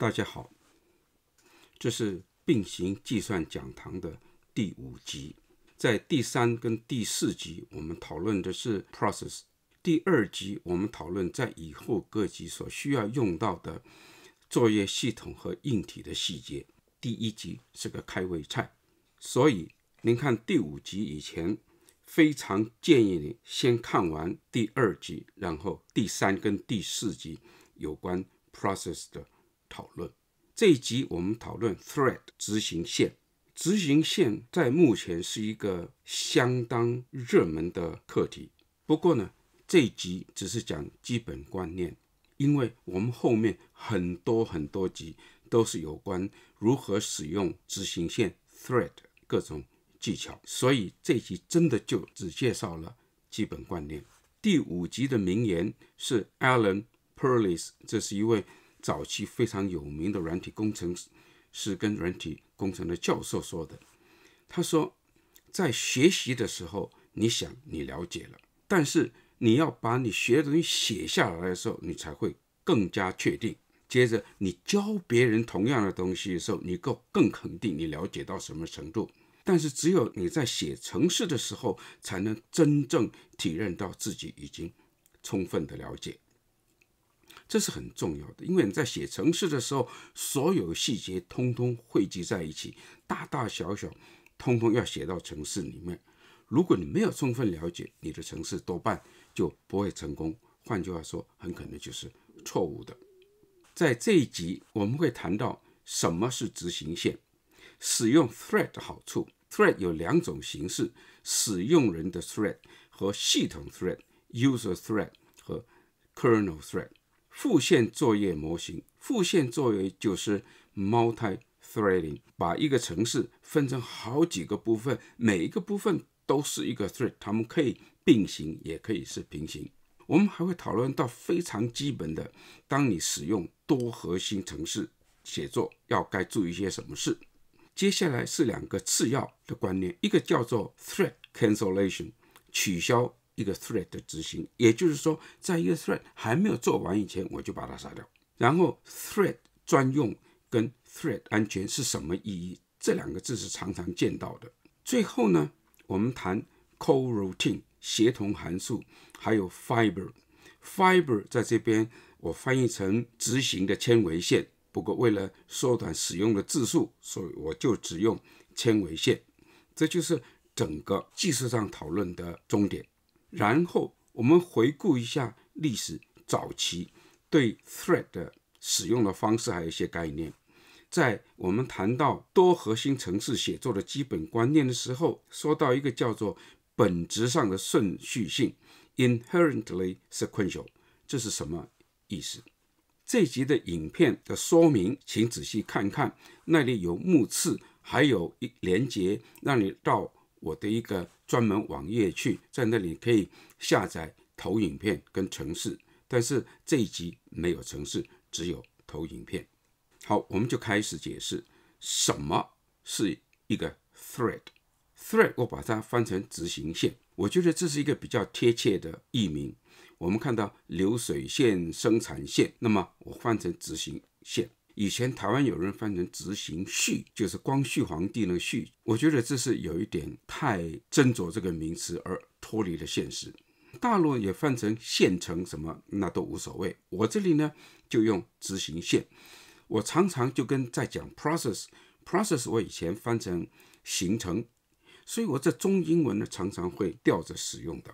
大家好，这是并行计算讲堂的第五集。在第三跟第四集，我们讨论的是 process。第二集我们讨论在以后各集所需要用到的作业系统和硬体的细节。第一集是个开胃菜，所以您看第五集以前，非常建议你先看完第二集，然后第三跟第四集有关 process 的。讨论这一集，我们讨论 thread 执行线。执行线在目前是一个相当热门的课题。不过呢，这一集只是讲基本观念，因为我们后面很多很多集都是有关如何使用执行线 thread 各种技巧，所以这一集真的就只介绍了基本观念。第五集的名言是 Alan Perlis，这是一位。早期非常有名的软体工程是跟软体工程的教授说的。他说，在学习的时候，你想你了解了，但是你要把你学的东西写下来的时候，你才会更加确定。接着你教别人同样的东西的时候，你够更肯定你了解到什么程度。但是只有你在写程式的时候，才能真正体认到自己已经充分的了解。这是很重要的，因为你在写城市的时候，所有细节通通汇集在一起，大大小小通通要写到城市里面。如果你没有充分了解你的城市，多半就不会成功。换句话说，很可能就是错误的。在这一集我们会谈到什么是执行线，使用 thread 的好处。thread 有两种形式：使用人的 thread 和系统 thread，user thread 和 kernel thread。复线作业模型，复线作业就是 multi-threading，把一个城市分成好几个部分，每一个部分都是一个 thread，它们可以并行，也可以是平行。我们还会讨论到非常基本的，当你使用多核心城市写作，要该注意些什么事。接下来是两个次要的观念，一个叫做 thread cancellation，取消。一个 thread 的执行，也就是说，在一个 thread 还没有做完以前，我就把它杀掉。然后 thread 专用跟 thread 安全是什么意义？这两个字是常常见到的。最后呢，我们谈 co routine 协同函数，还有 fiber。fiber 在这边我翻译成执行的纤维线，不过为了缩短使用的字数，所以我就只用纤维线。这就是整个技术上讨论的终点。然后我们回顾一下历史早期对 thread 的使用的方式，还有一些概念。在我们谈到多核心层次写作的基本观念的时候，说到一个叫做本质上的顺序性 （inherently sequential），这是什么意思？这集的影片的说明，请仔细看看，那里有目次，还有一连接，让你到我的一个。专门网页去，在那里可以下载投影片跟城市，但是这一集没有城市，只有投影片。好，我们就开始解释什么是一个 thread。thread 我把它翻成执行线，我觉得这是一个比较贴切的译名。我们看到流水线生产线，那么我换成执行线。以前台湾有人翻成执行序，就是光绪皇帝个序，我觉得这是有一点太斟酌这个名词而脱离了现实。大陆也翻成县城什么，那都无所谓。我这里呢就用执行线，我常常就跟在讲 process，process 我以前翻成形成，所以我这中英文呢常常会吊着使用的。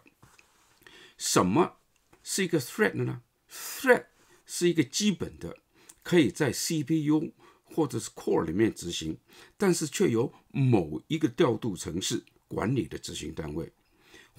什么是一个 t h r e a t 呢 t h r e a t 是一个基本的。可以在 CPU 或者是 core 里面执行，但是却由某一个调度程式管理的执行单位。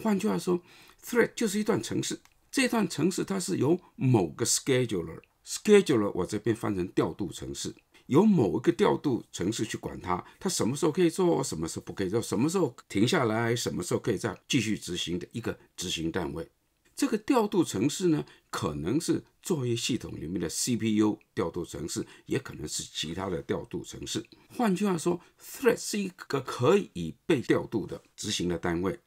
换句话说，thread 就是一段程式，这段程式它是由某个 scheduler，scheduler 我这边翻成调度程式，由某一个调度程式去管它，它什么时候可以做，什么时候不可以做，什么时候停下来，什么时候可以再继续执行的一个执行单位。这个调度程式呢，可能是作业系统里面的 CPU 调度程式，也可能是其他的调度程式。换句话说，thread 是一个可以被调度的执行的单位。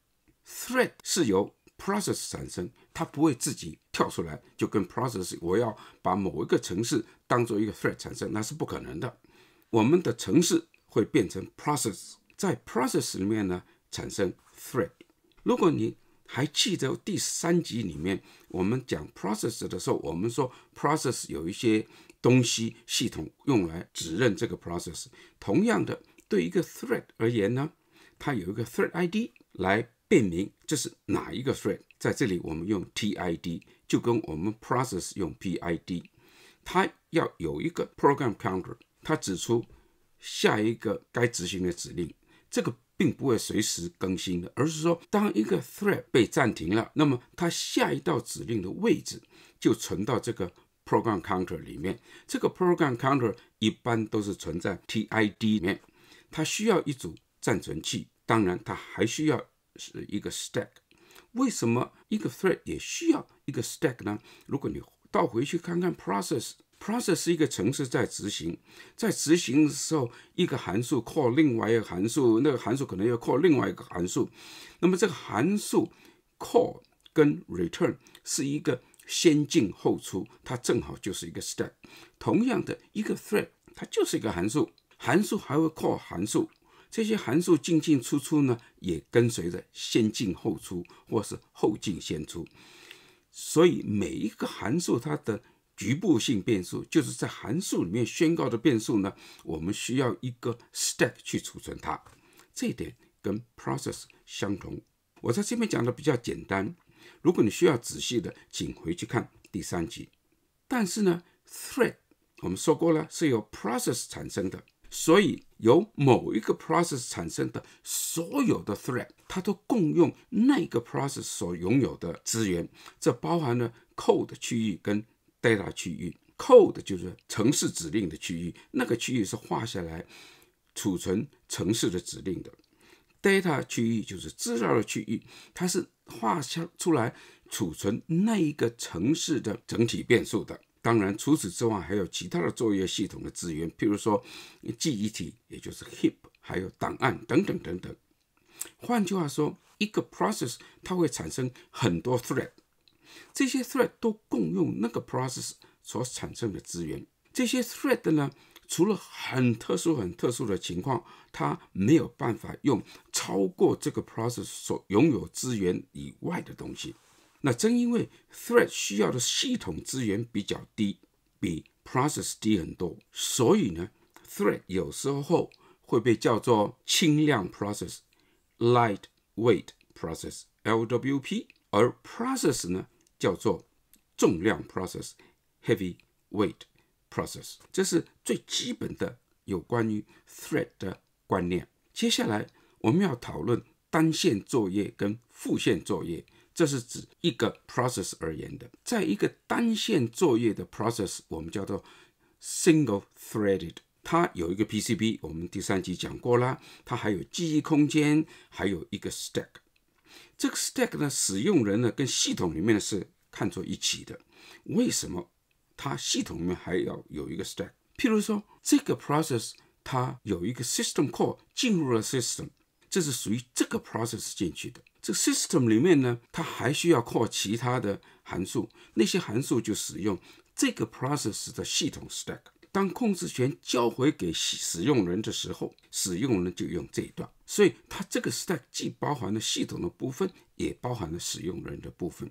thread 是由 process 产生，它不会自己跳出来就跟 process。我要把某一个程式当做一个 thread 产生，那是不可能的。我们的程式会变成 process，在 process 里面呢产生 thread。如果你还记得第三集里面我们讲 process 的时候，我们说 process 有一些东西系统用来指认这个 process。同样的，对一个 thread 而言呢，它有一个 thread ID 来辨明这是哪一个 thread。在这里我们用 tid，就跟我们 process 用 pid，它要有一个 program counter，它指出下一个该执行的指令。这个并不会随时更新的，而是说，当一个 thread 被暂停了，那么它下一道指令的位置就存到这个 program counter 里面。这个 program counter 一般都是存在 TID 里面，它需要一组暂存器，当然它还需要是一个 stack。为什么一个 thread 也需要一个 stack 呢？如果你倒回去看看 process。Process 是一个程式在执行，在执行的时候，一个函数 call 另外一个函数，那个函数可能要 call 另外一个函数，那么这个函数 call 跟 return 是一个先进后出，它正好就是一个 step。同样的，一个 thread 它就是一个函数，函数还会 call 函数，这些函数进进出出呢，也跟随着先进后出或是后进先出，所以每一个函数它的。局部性变数就是在函数里面宣告的变数呢，我们需要一个 s t a p 去储存它，这点跟 process 相同。我在这边讲的比较简单，如果你需要仔细的，请回去看第三集。但是呢，thread 我们说过了是由 process 产生的，所以由某一个 process 产生的所有的 thread，它都共用那个 process 所拥有的资源，这包含了 code 区域跟。data 区域，code 就是城市指令的区域，那个区域是画下来储存城市的指令的。data 区域就是资料的区域，它是画下出来储存那一个城市的整体变数的。当然，除此之外还有其他的作业系统的资源，譬如说记忆体，也就是 heap，还有档案等等等等。换句话说，一个 process 它会产生很多 thread。这些 thread 都共用那个 process 所产生的资源。这些 thread 呢，除了很特殊、很特殊的情况，它没有办法用超过这个 process 所拥有资源以外的东西。那正因为 thread 需要的系统资源比较低，比 process 低很多，所以呢，thread 有时候会被叫做轻量 process、light weight process（LWP），而 process 呢？叫做重量 process heavy weight process，这是最基本的有关于 thread 的观念。接下来我们要讨论单线作业跟复线作业，这是指一个 process 而言的。在一个单线作业的 process，我们叫做 single threaded，它有一个 PCB，我们第三集讲过啦，它还有记忆空间，还有一个 stack。这个 stack 的使用人呢，跟系统里面是看作一起的。为什么它系统里面还要有一个 stack？譬如说，这个 process 它有一个 system call 进入了 system，这是属于这个 process 进去的。这个 system 里面呢，它还需要 call 其他的函数，那些函数就使用这个 process 的系统 stack。当控制权交回给使用人的时候，使用人就用这一段。所以它这个时代既包含了系统的部分，也包含了使用人的部分。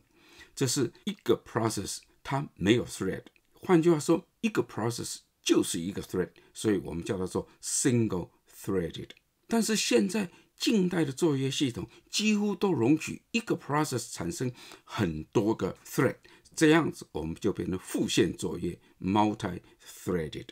这是一个 process，它没有 thread。换句话说，一个 process 就是一个 thread，所以我们叫它做 single threaded。但是现在近代的作业系统几乎都容许一个 process 产生很多个 thread。这样子我们就变成复线作业 （multi-threaded）。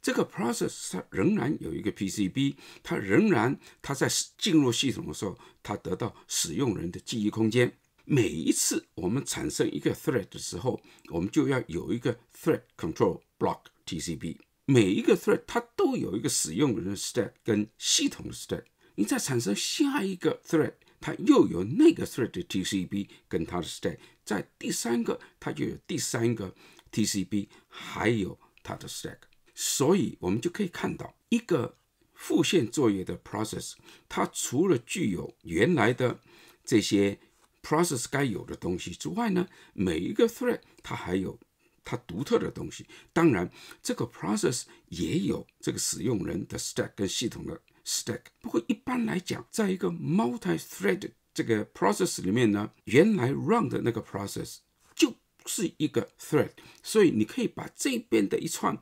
这个 process 它仍然有一个 PCB，它仍然它在进入系统的时候，它得到使用人的记忆空间。每一次我们产生一个 thread 的时候，我们就要有一个 thread control block（TCB）。每一个 thread 它都有一个使用人的 s t e p 跟系统的 s t e p 你再产生下一个 thread，它又有那个 thread 的 TCB 跟它的 s t e p 在第三个，它就有第三个 T C B，还有它的 stack，所以我们就可以看到，一个复线作业的 process，它除了具有原来的这些 process 该有的东西之外呢，每一个 thread 它还有它独特的东西。当然，这个 process 也有这个使用人的 stack 跟系统的 stack，不过一般来讲，在一个 multi-thread 这个 process 里面呢，原来 run 的那个 process 就是一个 thread，所以你可以把这边的一串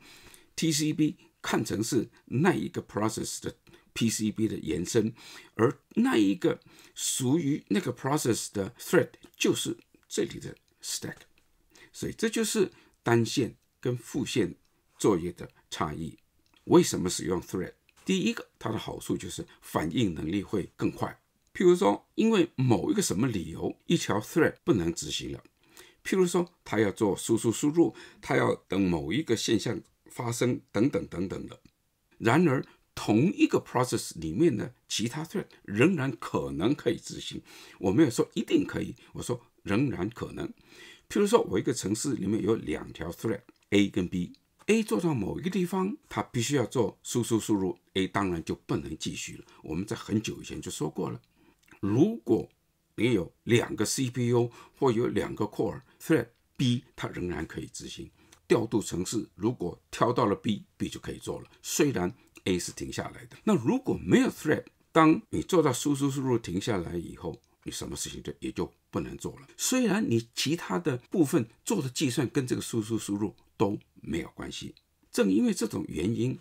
T C B 看成是那一个 process 的 P C B 的延伸，而那一个属于那个 process 的 thread 就是这里的 stack，所以这就是单线跟复线作业的差异。为什么使用 thread？第一个，它的好处就是反应能力会更快。譬如说，因为某一个什么理由，一条 thread 不能执行了。譬如说，他要做输出输入，他要等某一个现象发生，等等等等的。然而，同一个 process 里面的其他 thread 仍然可能可以执行。我没有说一定可以，我说仍然可能。譬如说，我一个程式里面有两条 thread A 跟 B，A 做到某一个地方，它必须要做输出输入，A 当然就不能继续了。我们在很久以前就说过了。如果你有两个 CPU 或有两个 core thread B，它仍然可以执行调度程序。如果跳到了 B，B 就可以做了。虽然 A 是停下来的。那如果没有 thread，当你做到输出输入停下来以后，你什么事情就也就不能做了。虽然你其他的部分做的计算跟这个输出输入都没有关系。正因为这种原因，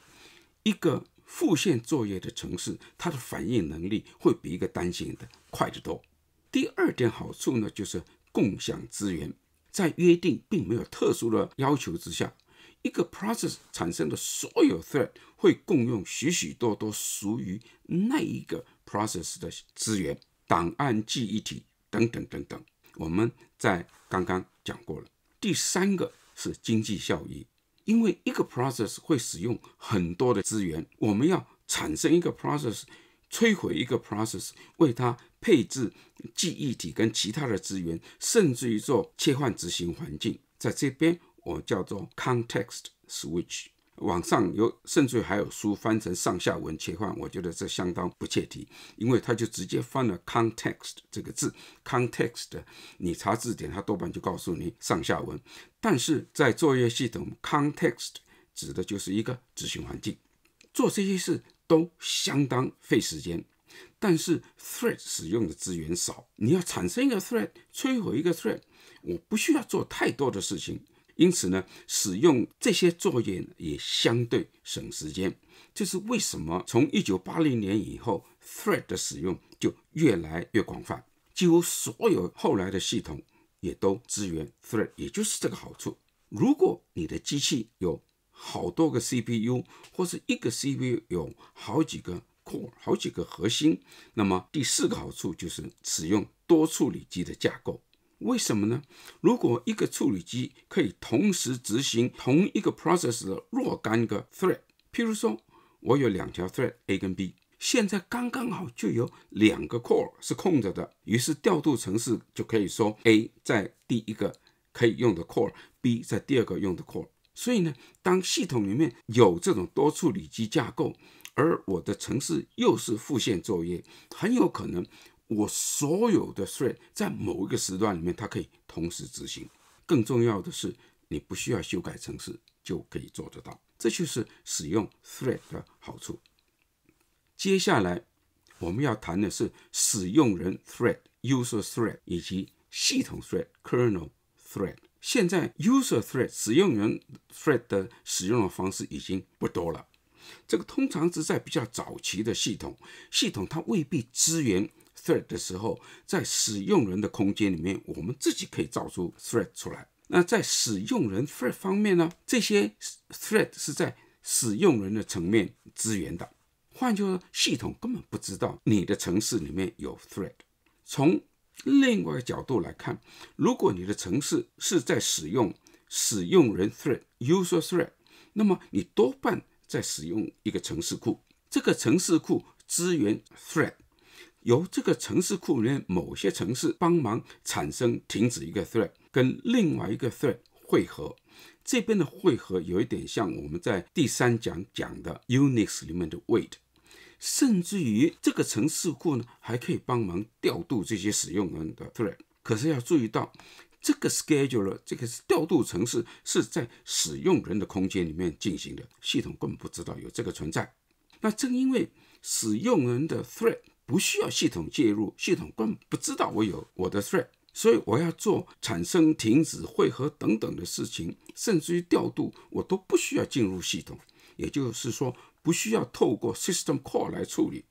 一个。复线作业的城市，它的反应能力会比一个单线的快得多。第二点好处呢，就是共享资源。在约定并没有特殊的要求之下，一个 process 产生的所有 thread 会共用许许多多属于那一个 process 的资源、档案、记忆体等等等等。我们在刚刚讲过了。第三个是经济效益。因为一个 process 会使用很多的资源，我们要产生一个 process，摧毁一个 process，为它配置记忆体跟其他的资源，甚至于做切换执行环境，在这边我叫做 context switch。网上有，甚至还有书翻成上下文切换，我觉得这相当不切题，因为他就直接翻了 context 这个字，context 你查字典，他多半就告诉你上下文。但是在作业系统，context 指的就是一个执行环境。做这些事都相当费时间，但是 thread 使用的资源少，你要产生一个 thread，摧毁一个 thread，我不需要做太多的事情。因此呢，使用这些作业也相对省时间。这是为什么？从一九八零年以后，thread 的使用就越来越广泛，几乎所有后来的系统也都支援 thread，也就是这个好处。如果你的机器有好多个 CPU，或是一个 CPU 有好几个 core、好几个核心，那么第四个好处就是使用多处理机的架构。为什么呢？如果一个处理机可以同时执行同一个 process 的若干个 thread，譬如说我有两条 thread A 跟 B，现在刚刚好就有两个 core 是空着的，于是调度程式就可以说 A 在第一个可以用的 core，B 在第二个用的 core。所以呢，当系统里面有这种多处理机架构，而我的程式又是复线作业，很有可能。我所有的 thread 在某一个时段里面，它可以同时执行。更重要的是，你不需要修改程式就可以做得到。这就是使用 thread 的好处。接下来我们要谈的是使用人 thread (user thread) 以及系统 thread (kernel thread)。现在 user thread 使用人 thread) 的使用的方式已经不多了。这个通常是在比较早期的系统，系统它未必支援。thread 的时候，在使用人的空间里面，我们自己可以造出 thread 出来。那在使用人 thread 方面呢，这些 thread 是在使用人的层面支援的。换句话说，系统根本不知道你的城市里面有 thread。从另外一个角度来看，如果你的城市是在使用使用人 thread（user thread），那么你多半在使用一个城市库，这个城市库支援 thread。由这个城市库里面某些城市帮忙产生停止一个 thread，跟另外一个 thread 汇合。这边的汇合有一点像我们在第三讲讲的 Unix 里面的 wait，甚至于这个城市库呢还可以帮忙调度这些使用人的 thread。可是要注意到这个 scheduler，这个调度城市是在使用人的空间里面进行的，系统根本不知道有这个存在。那正因为使用人的 thread。不需要系统介入，系统根本不知道我有我的 thread，所以我要做产生、停止、汇合等等的事情，甚至于调度，我都不需要进入系统，也就是说，不需要透过 system call 来处理。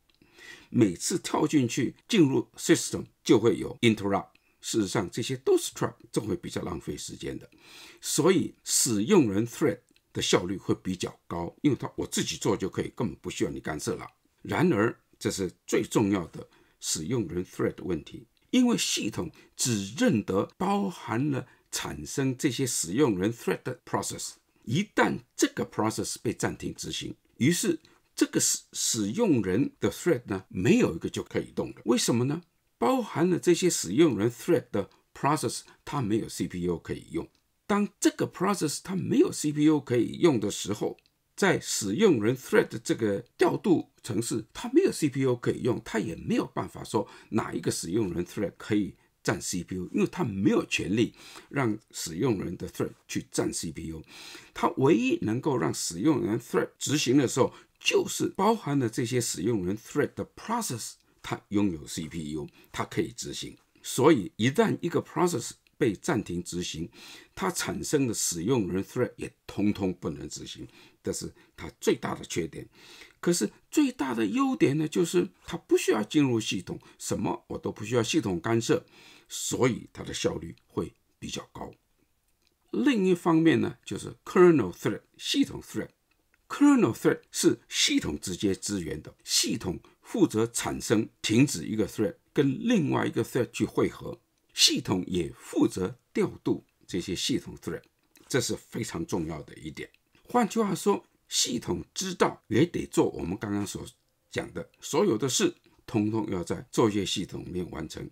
每次跳进去进入 system 就会有 interrupt。事实上，这些都是 trap，这会比较浪费时间的。所以，使用人 thread 的效率会比较高，因为它我自己做就可以，根本不需要你干涉了。然而，这是最重要的使用人 thread 的问题，因为系统只认得包含了产生这些使用人 thread 的 process。一旦这个 process 被暂停执行，于是这个使使用人的 thread 呢，没有一个就可以动了。为什么呢？包含了这些使用人 thread 的 process，它没有 CPU 可以用。当这个 process 它没有 CPU 可以用的时候，在使用人 thread 的这个调度程式，它没有 C P U 可以用，它也没有办法说哪一个使用人 thread 可以占 C P U，因为它没有权利让使用人的 thread 去占 C P U。它唯一能够让使用人 thread 执行的时候，就是包含了这些使用人 thread 的 process，它拥有 C P U，它可以执行。所以一旦一个 process 被暂停执行，它产生的使用人 thread 也通通不能执行。这是它最大的缺点，可是最大的优点呢，就是它不需要进入系统，什么我都不需要系统干涉，所以它的效率会比较高。另一方面呢，就是 kernel thread 系统 thread，kernel thread 是系统直接支援的，系统负责产生、停止一个 thread，跟另外一个 thread 去汇合，系统也负责调度这些系统 thread，这是非常重要的一点。换句话说，系统知道也得做我们刚刚所讲的，所有的事，通通要在作业系统里面完成。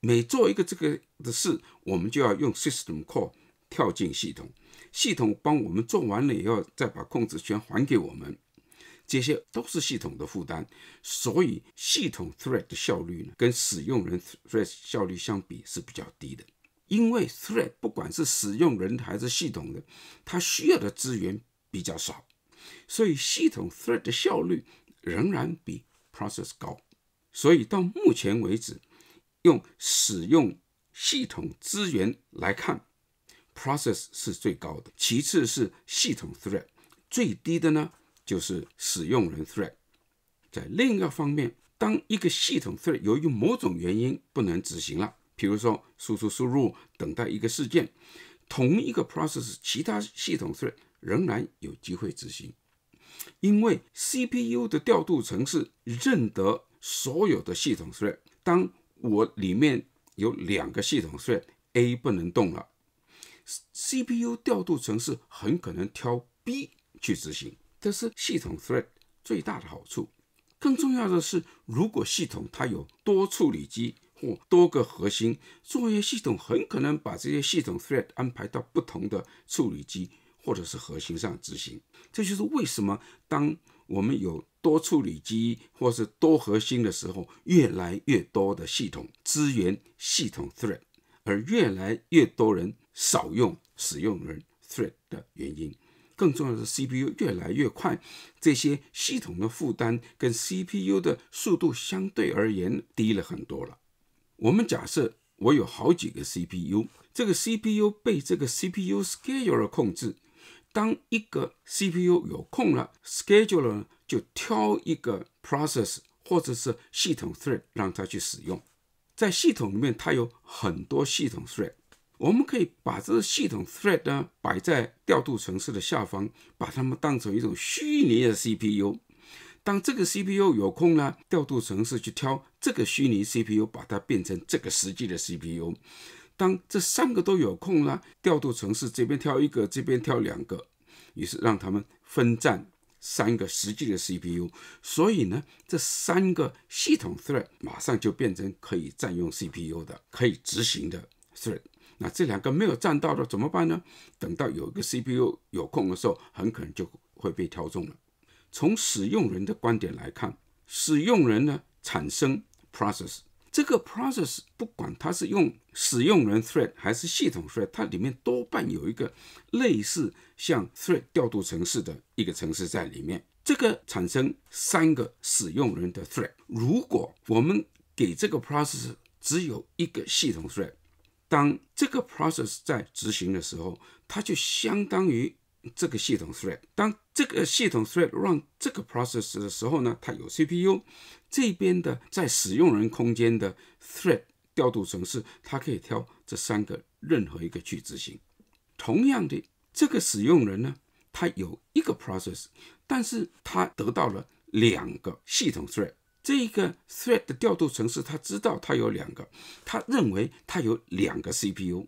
每做一个这个的事，我们就要用 system call 跳进系统，系统帮我们做完了，以后，再把控制权还给我们。这些都是系统的负担，所以系统 thread 的效率呢，跟使用人 thread 效率相比是比较低的。因为 thread 不管是使用人还是系统的，它需要的资源。比较少，所以系统 thread 的效率仍然比 process 高。所以到目前为止，用使用系统资源来看，process 是最高的，其次是系统 thread，最低的呢就是使用人 thread。在另一个方面，当一个系统 thread 由于某种原因不能执行了，比如说输出输入等待一个事件，同一个 process 其他系统 thread。仍然有机会执行，因为 CPU 的调度程式认得所有的系统 thread。当我里面有两个系统 thread，A 不能动了，CPU 调度程式很可能挑 B 去执行。这是系统 thread 最大的好处。更重要的是，如果系统它有多处理机或多个核心，作业系统很可能把这些系统 thread 安排到不同的处理机。或者是核心上执行，这就是为什么当我们有多处理机或是多核心的时候，越来越多的系统资源系统 thread，而越来越多人少用使用人 thread 的原因。更重要的是 CPU 越来越快，这些系统的负担跟 CPU 的速度相对而言低了很多了。我们假设我有好几个 CPU，这个 CPU 被这个 CPU scheduler 控制。当一个 CPU 有空了 s c h e d u l e r 就挑一个 process 或者是系统 thread 让它去使用。在系统里面，它有很多系统 thread。我们可以把这个系统 thread 呢摆在调度程次的下方，把它们当成一种虚拟的 CPU。当这个 CPU 有空呢，调度程次去挑这个虚拟 CPU，把它变成这个实际的 CPU。当这三个都有空了，调度城市这边挑一个，这边挑两个，于是让他们分占三个实际的 CPU。所以呢，这三个系统 thread 马上就变成可以占用 CPU 的、可以执行的 thread。那这两个没有占到的怎么办呢？等到有一个 CPU 有空的时候，很可能就会被挑中了。从使用人的观点来看，使用人呢产生 process。这个 process 不管它是用使用人 thread 还是系统 thread，它里面多半有一个类似像 thread 调度程式的一个程式在里面。这个产生三个使用人的 thread。如果我们给这个 process 只有一个系统 thread，当这个 process 在执行的时候，它就相当于。这个系统 thread 当这个系统 thread run 这个 process 的时候呢，它有 CPU，这边的在使用人空间的 thread 调度程式，它可以挑这三个任何一个去执行。同样的，这个使用人呢，他有一个 process，但是他得到了两个系统 thread，这一个 thread 的调度程式，他知道他有两个，他认为他有两个 CPU。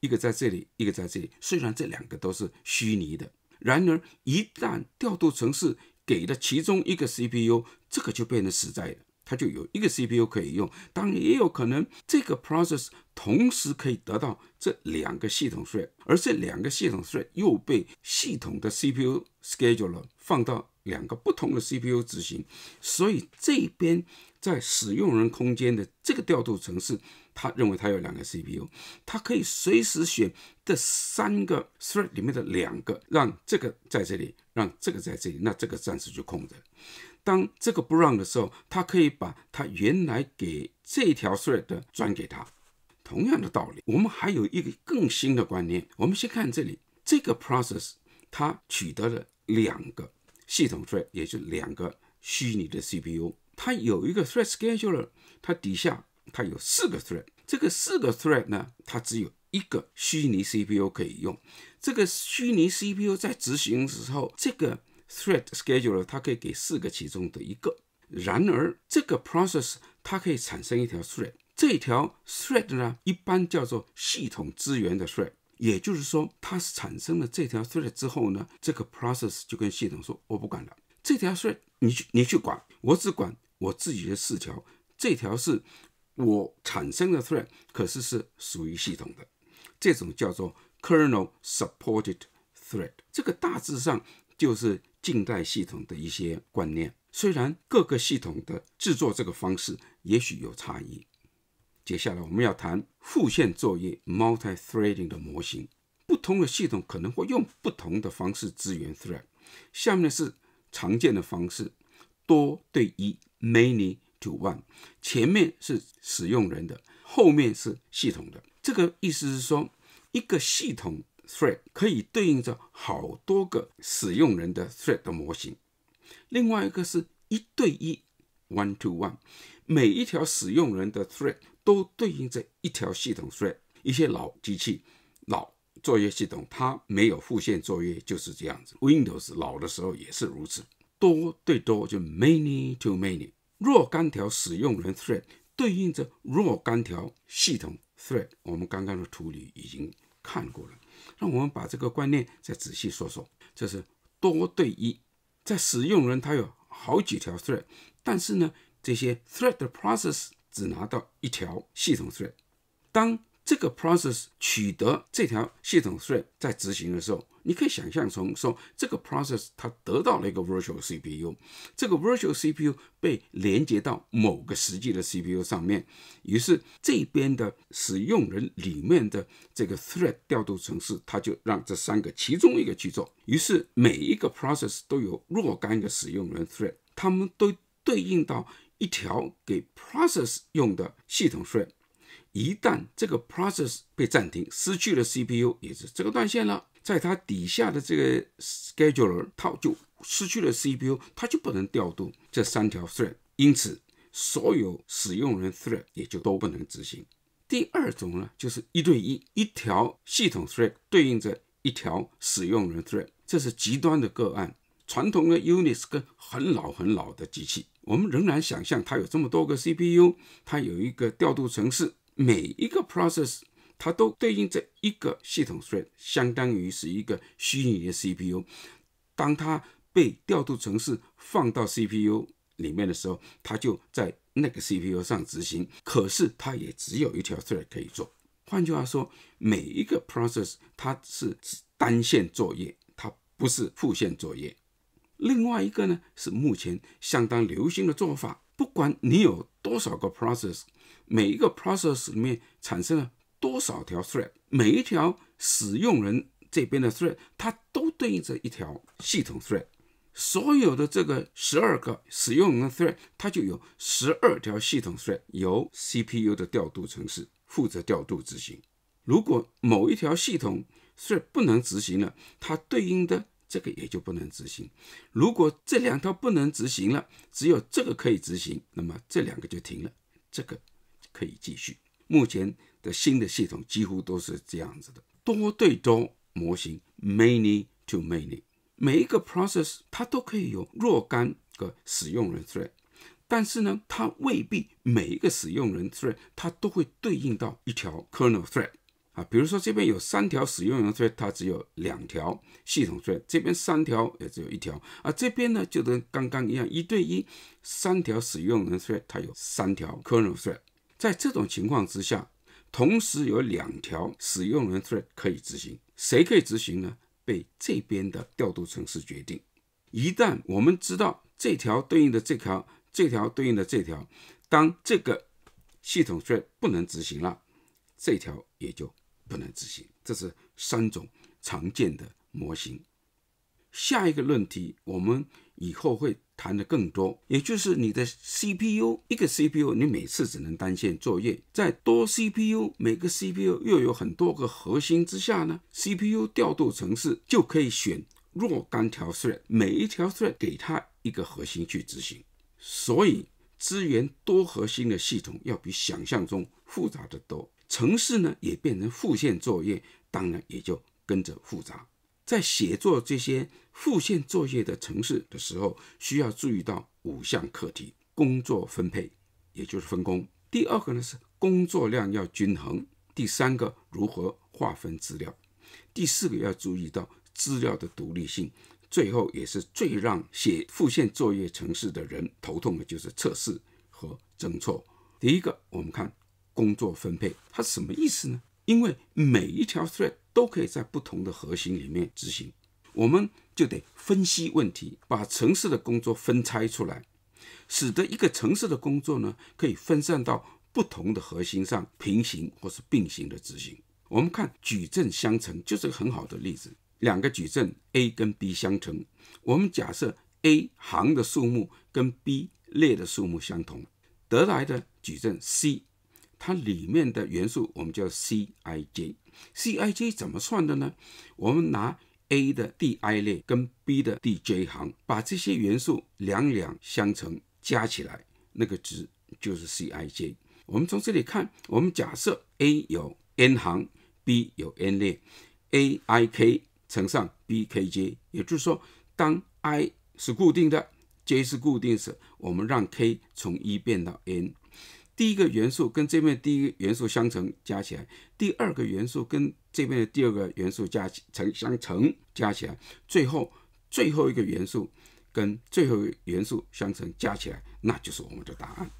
一个在这里，一个在这里。虽然这两个都是虚拟的，然而一旦调度程序给了其中一个 CPU，这个就变成实在的，它就有一个 CPU 可以用。当然，也有可能这个 process 同时可以得到这两个系统 thread，而这两个系统 thread 又被系统的 CPU scheduler 放到两个不同的 CPU 执行，所以这边。在使用人空间的这个调度程式，他认为他有两个 CPU，他可以随时选这三个 thread 里面的两个，让这个在这里，让这个在这里，那这个暂时就空着。当这个不让的时候，他可以把他原来给这条 thread 的转给他。同样的道理，我们还有一个更新的观念。我们先看这里，这个 process 它取得了两个系统 thread，也就两个虚拟的 CPU。它有一个 thread scheduler，它底下它有四个 thread，这个四个 thread 呢，它只有一个虚拟 CPU 可以用。这个虚拟 CPU 在执行时候，这个 thread scheduler 它可以给四个其中的一个。然而，这个 process 它可以产生一条 thread，这条 thread 呢，一般叫做系统资源的 thread。也就是说，它产生了这条 thread 之后呢，这个 process 就跟系统说：“我不管了，这条 thread 你去你去管，我只管。”我自己的四条，这条是我产生的 thread，可是是属于系统的，这种叫做 kernel supported thread。这个大致上就是近代系统的一些观念。虽然各个系统的制作这个方式也许有差异。接下来我们要谈复线作业 （multi-threading） 的模型。不同的系统可能会用不同的方式支援 thread。下面是常见的方式：多对一。Many to one，前面是使用人的，后面是系统的。这个意思是说，一个系统 thread 可以对应着好多个使用人的 thread 的模型。另外一个是一对一，one to one，每一条使用人的 thread 都对应着一条系统 thread。一些老机器、老作业系统，它没有复现作业就是这样子。Windows 老的时候也是如此。多对多就 many to many。若干条使用人 thread 对应着若干条系统 thread，我们刚刚的图里已经看过了。让我们把这个观念再仔细说说，这是多对一，在使用人他有好几条 thread，但是呢，这些 thread process 只拿到一条系统 thread。当这个 process 取得这条系统 thread 在执行的时候，你可以想象从说这个 process 它得到了一个 virtual CPU，这个 virtual CPU 被连接到某个实际的 CPU 上面，于是这边的使用人里面的这个 thread 调度程式，它就让这三个其中一个去做。于是每一个 process 都有若干个使用人 thread，他们都对应到一条给 process 用的系统 thread。一旦这个 process 被暂停，失去了 CPU，也是这个断线了，在它底下的这个 scheduler，它就失去了 CPU，它就不能调度这三条 thread，因此所有使用人 thread 也就都不能执行。第二种呢，就是一对一，一条系统 thread 对应着一条使用人 thread，这是极端的个案。传统的 Unix 跟很老很老的机器，我们仍然想象它有这么多个 CPU，它有一个调度程式。每一个 process，它都对应着一个系统 thread，相当于是一个虚拟的 CPU。当它被调度程序放到 CPU 里面的时候，它就在那个 CPU 上执行。可是它也只有一条 thread 可以做。换句话说，每一个 process 它是单线作业，它不是复线作业。另外一个呢，是目前相当流行的做法，不管你有多少个 process。每一个 process 里面产生了多少条 thread？每一条使用人这边的 thread，它都对应着一条系统 thread。所有的这个十二个使用人的 thread，它就有十二条系统 thread，由 CPU 的调度程序负责调度执行。如果某一条系统 thread 不能执行了，它对应的这个也就不能执行。如果这两条不能执行了，只有这个可以执行，那么这两个就停了。这个。可以继续。目前的新的系统几乎都是这样子的，多对多模型 （many to many），每一个 process 它都可以有若干个使用人 thread，但是呢，它未必每一个使用人 thread 它都会对应到一条 kernel thread。啊，比如说这边有三条使用人 thread，它只有两条系统 thread；这边三条也只有一条；而这边呢，就跟刚刚一样，一对一，三条使用人 thread 它有三条 kernel thread。在这种情况之下，同时有两条使用人 thread 可以执行，谁可以执行呢？被这边的调度程序决定。一旦我们知道这条对应的这条，这条对应的这条，当这个系统 thread 不能执行了，这条也就不能执行。这是三种常见的模型。下一个论题，我们以后会谈的更多，也就是你的 CPU 一个 CPU，你每次只能单线作业，在多 CPU 每个 CPU 又有很多个核心之下呢，CPU 调度程序就可以选若干条 thread，每一条 thread 给它一个核心去执行，所以资源多核心的系统要比想象中复杂的多，程市呢也变成复线作业，当然也就跟着复杂。在写作这些复线作业的城市的时候，需要注意到五项课题：工作分配，也就是分工；第二个呢是工作量要均衡；第三个，如何划分资料；第四个要注意到资料的独立性；最后也是最让写复线作业城市的人头痛的，就是测试和争错。第一个，我们看工作分配，它什么意思呢？因为每一条 thread。都可以在不同的核心里面执行，我们就得分析问题，把城市的工作分拆出来，使得一个城市的工作呢可以分散到不同的核心上，平行或是并行的执行。我们看矩阵相乘就是个很好的例子，两个矩阵 A 跟 B 相乘，我们假设 A 行的数目跟 B 列的数目相同，得来的矩阵 C。它里面的元素我们叫 cij，cij 怎么算的呢？我们拿 a 的 di 列跟 b 的 dj 行，把这些元素两两相乘加起来，那个值就是 cij。我们从这里看，我们假设 a 有 n 行，b 有 n 列，aik 乘上 bkj，也就是说，当 i 是固定的，j 是固定时，我们让 k 从一变到 n。第一个元素跟这边第一个元素相乘加起来，第二个元素跟这边的第二个元素加乘相乘加起来，最后最后一个元素跟最后一个元素相乘加起来，那就是我们的答案。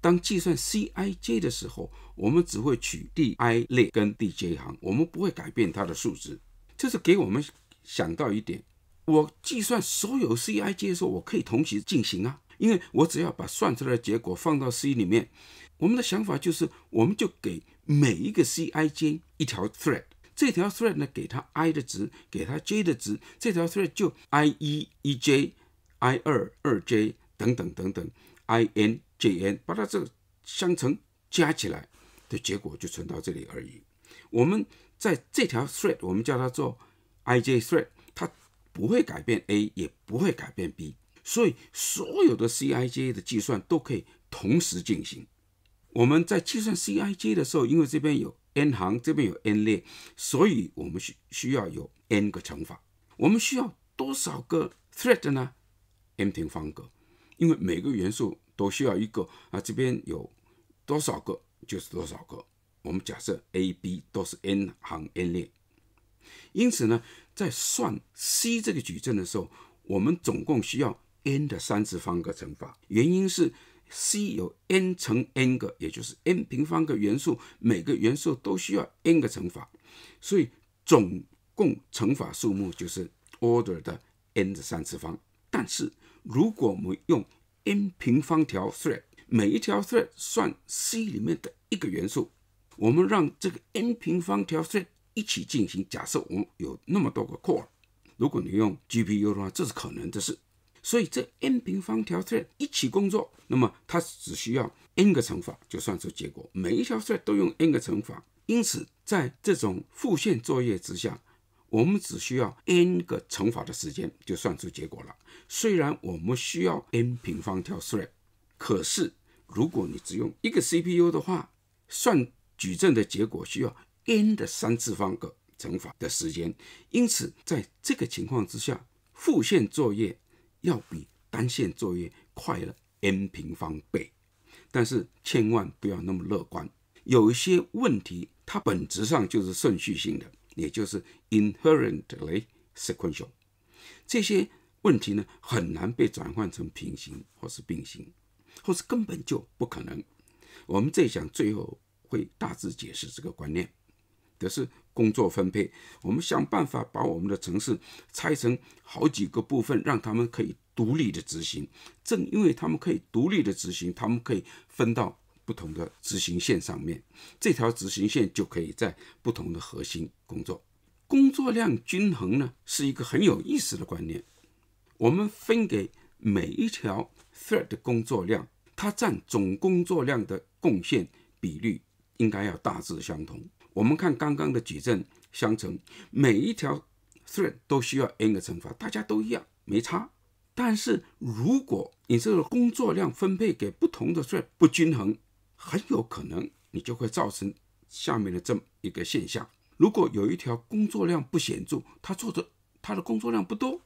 当计算 Cij 的时候，我们只会取第 i 列跟 D j 行，我们不会改变它的数值。这是给我们想到一点：我计算所有 Cij 的时候，我可以同时进行啊。因为我只要把算出来的结果放到 C 里面，我们的想法就是，我们就给每一个 C i j 一条 thread，这条 thread 呢，给它 i 的值，给它 j 的值，这条 thread 就 i 一一 j，i 二二 j 等等等等，i n j n，把它这个相乘加起来的结果就存到这里而已。我们在这条 thread，我们叫它做 i j thread，它不会改变 a，也不会改变 b。所以所有的 Cij 的计算都可以同时进行。我们在计算 Cij 的时候，因为这边有 n 行，这边有 n 列，所以我们需需要有 n 个乘法。我们需要多少个 thread 呢？n 平方格，因为每个元素都需要一个啊。这边有多少个就是多少个。我们假设 A、B 都是 n 行 n 列，因此呢，在算 C 这个矩阵的时候，我们总共需要。n 的三次方个乘法，原因是 C 有 n 乘 n 个，也就是 n 平方个元素，每个元素都需要 n 个乘法，所以总共乘法数目就是 order 的 n 的三次方。但是如果我们用 n 平方条 thread，每一条 thread 算 C 里面的一个元素，我们让这个 n 平方条 thread 一起进行。假设我们有那么多个 core，如果你用 GPU 的话，这是可能的事。所以这 n 平方条线一起工作，那么它只需要 n 个乘法就算出结果。每一条线都用 n 个乘法，因此在这种复线作业之下，我们只需要 n 个乘法的时间就算出结果了。虽然我们需要 n 平方条线，可是如果你只用一个 CPU 的话，算矩阵的结果需要 n 的三次方个乘法的时间。因此在这个情况之下，复线作业。要比单线作业快了 n 平方倍，但是千万不要那么乐观。有一些问题，它本质上就是顺序性的，也就是 inherently sequential。这些问题呢，很难被转换成平行或是并行，或是根本就不可能。我们在讲，最后会大致解释这个观念。可是。工作分配，我们想办法把我们的城市拆成好几个部分，让他们可以独立的执行。正因为他们可以独立的执行，他们可以分到不同的执行线上面，这条执行线就可以在不同的核心工作。工作量均衡呢，是一个很有意思的观念。我们分给每一条 thread 工作量，它占总工作量的贡献比率应该要大致相同。我们看刚刚的矩阵相乘，每一条 thread 都需要 n 个乘法，大家都一样，没差。但是如果你这个工作量分配给不同的 thread 不均衡，很有可能你就会造成下面的这么一个现象：如果有一条工作量不显著，他做的他的工作量不多，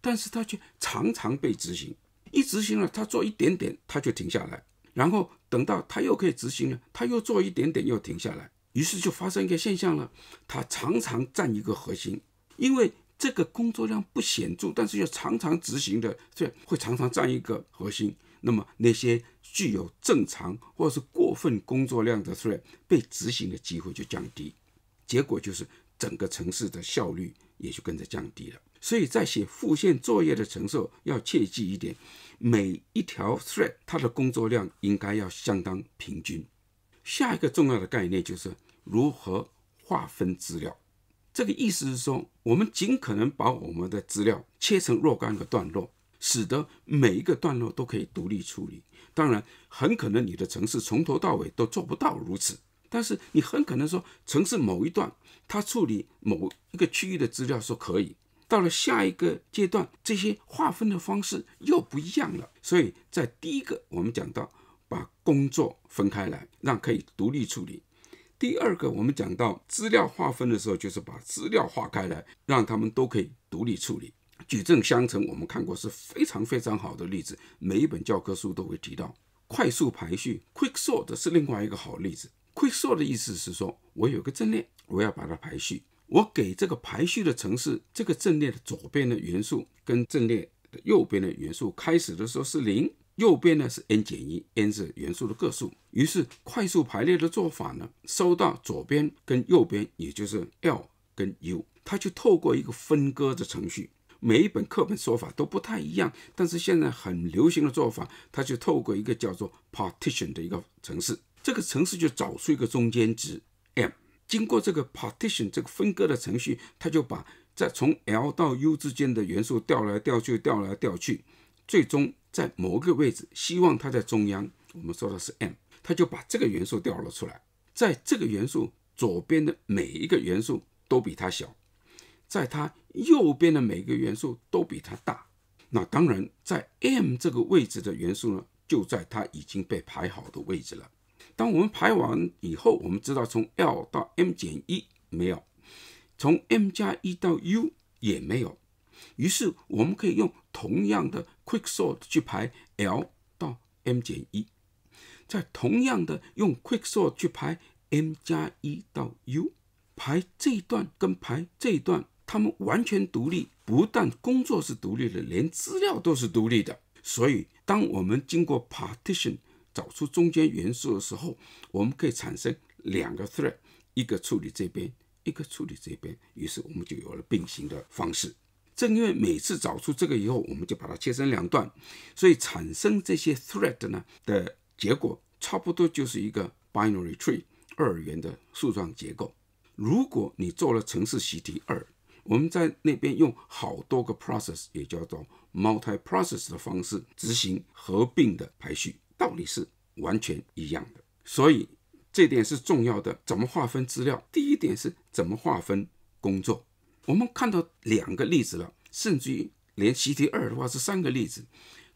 但是他却常常被执行。一执行了，他做一点点，他就停下来，然后等到他又可以执行了，他又做一点点，又停下来。于是就发生一个现象了，它常常占一个核心，因为这个工作量不显著，但是又常常执行的，这会常常占一个核心。那么那些具有正常或是过分工作量的 t h r e a t 被执行的机会就降低，结果就是整个城市的效率也就跟着降低了。所以在写复现作业的承受要切记一点，每一条 t h r e a t 它的工作量应该要相当平均。下一个重要的概念就是。如何划分资料？这个意思是说，我们尽可能把我们的资料切成若干个段落，使得每一个段落都可以独立处理。当然，很可能你的城市从头到尾都做不到如此，但是你很可能说，城市某一段，它处理某一个区域的资料说可以。到了下一个阶段，这些划分的方式又不一样了。所以在第一个，我们讲到把工作分开来，让可以独立处理。第二个，我们讲到资料划分的时候，就是把资料划开来，让他们都可以独立处理。矩阵相乘，我们看过是非常非常好的例子，每一本教科书都会提到。快速排序 （quick sort） 是另外一个好例子。quick sort 的意思是说，我有个阵列，我要把它排序。我给这个排序的城市，这个阵列的左边的元素跟阵列的右边的元素，开始的时候是零。右边呢是 n 减一，n 是元素的个数。于是快速排列的做法呢，收到左边跟右边，也就是 l 跟 u，它就透过一个分割的程序。每一本课本说法都不太一样，但是现在很流行的做法，它就透过一个叫做 partition 的一个程式。这个程式就找出一个中间值 m，经过这个 partition 这个分割的程序，它就把在从 l 到 u 之间的元素调来调去，调来调去，最终。在某个位置，希望它在中央。我们说的是 m，它就把这个元素调了出来。在这个元素左边的每一个元素都比它小，在它右边的每个元素都比它大。那当然，在 m 这个位置的元素呢，就在它已经被排好的位置了。当我们排完以后，我们知道从 l 到 m 减一没有，从 m 加一到 u 也没有。于是我们可以用同样的。Quick sort 去排 l 到 m 减一，在同样的用 Quick sort 去排 m 加一到 u 排这一段跟排这一段，它们完全独立，不但工作是独立的，连资料都是独立的。所以，当我们经过 partition 找出中间元素的时候，我们可以产生两个 thread，一个处理这边，一个处理这边，于是我们就有了并行的方式。正因为每次找出这个以后，我们就把它切成两段，所以产生这些 thread 呢的结果，差不多就是一个 binary tree 二元的树状结构。如果你做了城市习题二，我们在那边用好多个 process，也叫做 multi process 的方式执行合并的排序，道理是完全一样的。所以这点是重要的。怎么划分资料？第一点是怎么划分工作。我们看到两个例子了，甚至于连习题二的话是三个例子，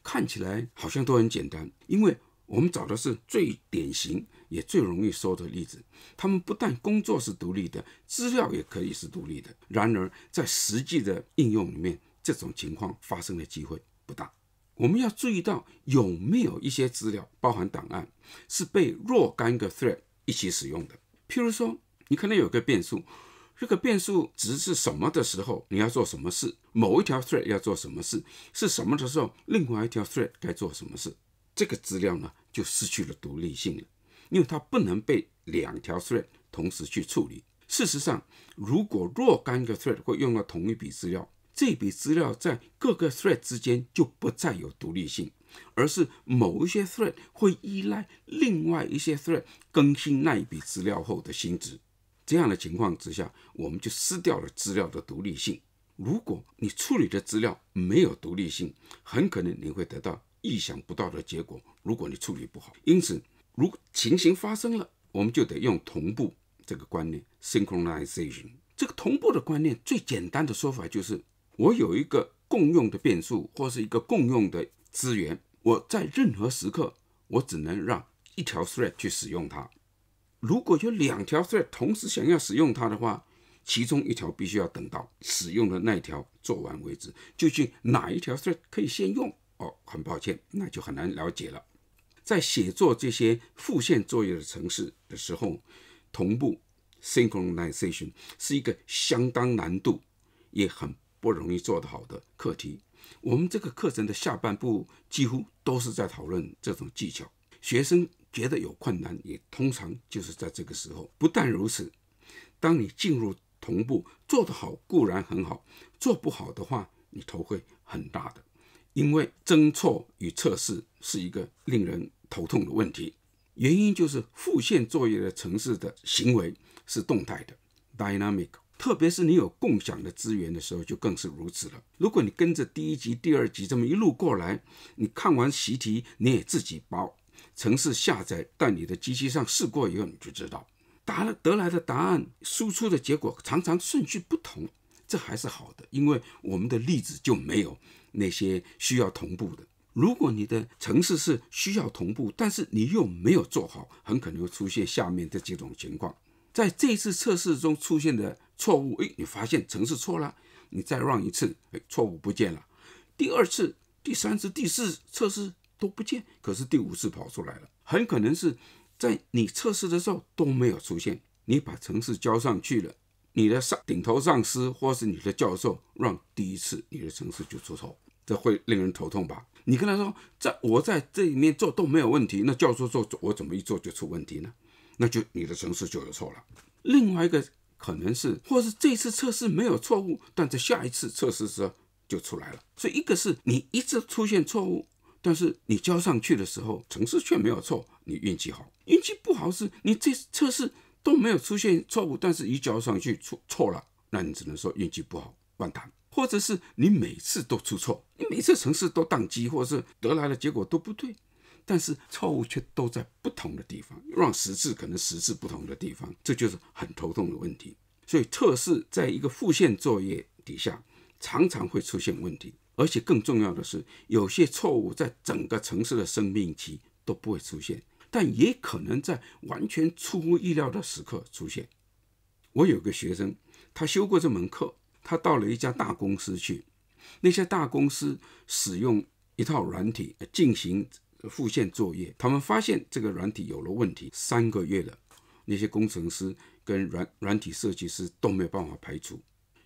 看起来好像都很简单，因为我们找的是最典型也最容易说的例子。他们不但工作是独立的，资料也可以是独立的。然而在实际的应用里面，这种情况发生的机会不大。我们要注意到有没有一些资料，包含档案，是被若干个 thread 一起使用的。譬如说，你可能有个变数，这个变数值是什么的时候，你要做什么事？某一条 thread 要做什么事？是什么的时候，另外一条 thread 该做什么事？这个资料呢，就失去了独立性了，因为它不能被两条 thread 同时去处理。事实上，如果若干个 thread 会用到同一笔资料，这笔资料在各个 thread 之间就不再有独立性，而是某一些 thread 会依赖另外一些 thread 更新那一笔资料后的新值。这样的情况之下，我们就失掉了资料的独立性。如果你处理的资料没有独立性，很可能你会得到意想不到的结果。如果你处理不好，因此如情形发生了，我们就得用同步这个观念 （synchronization）。这个同步的观念最简单的说法就是：我有一个共用的变数或是一个共用的资源，我在任何时刻我只能让一条 thread 去使用它。如果有两条 thread 同时想要使用它的话，其中一条必须要等到使用的那条做完为止。究竟哪一条 thread 可以先用？哦，很抱歉，那就很难了解了。在写作这些复线作业的程式的时候，同步 synchronization 是一个相当难度，也很不容易做得好的课题。我们这个课程的下半部几乎都是在讨论这种技巧，学生。觉得有困难，也通常就是在这个时候。不但如此，当你进入同步，做得好固然很好，做不好的话，你头会很大的。因为争错与测试是一个令人头痛的问题。原因就是复现作业的城市的行为是动态的 （dynamic），特别是你有共享的资源的时候，就更是如此了。如果你跟着第一集、第二集这么一路过来，你看完习题，你也自己包。程式下载，但你的机器上试过以后，你就知道，答了得来的答案，输出的结果常常顺序不同，这还是好的，因为我们的例子就没有那些需要同步的。如果你的城市是需要同步，但是你又没有做好，很可能会出现下面的几种情况：在这一次测试中出现的错误，哎，你发现城市错了，你再让一次，哎，错误不见了。第二次、第三次、第四测试。都不见，可是第五次跑出来了，很可能是在你测试的时候都没有出现。你把城市交上去了，你的上顶头上司或是你的教授，让第一次你的城市就出错，这会令人头痛吧？你跟他说，在我在这里面做都没有问题，那教授做我怎么一做就出问题呢？那就你的城市就有错了。另外一个可能是，或是这次测试没有错误，但在下一次测试时候就出来了。所以，一个是你一直出现错误。但是你交上去的时候，程式却没有错，你运气好。运气不好是，你这测试都没有出现错误，但是一交上去错错了，那你只能说运气不好，蛋疼。或者是你每次都出错，你每次城市都宕机，或者是得来的结果都不对，但是错误却都在不同的地方，让十次可能十次不同的地方，这就是很头痛的问题。所以测试在一个复现作业底下，常常会出现问题。而且更重要的是，有些错误在整个城市的生命期都不会出现，但也可能在完全出乎意料的时刻出现。我有个学生，他修过这门课，他到了一家大公司去。那些大公司使用一套软体进行复现作业，他们发现这个软体有了问题，三个月了，那些工程师跟软软体设计师都没有办法排除。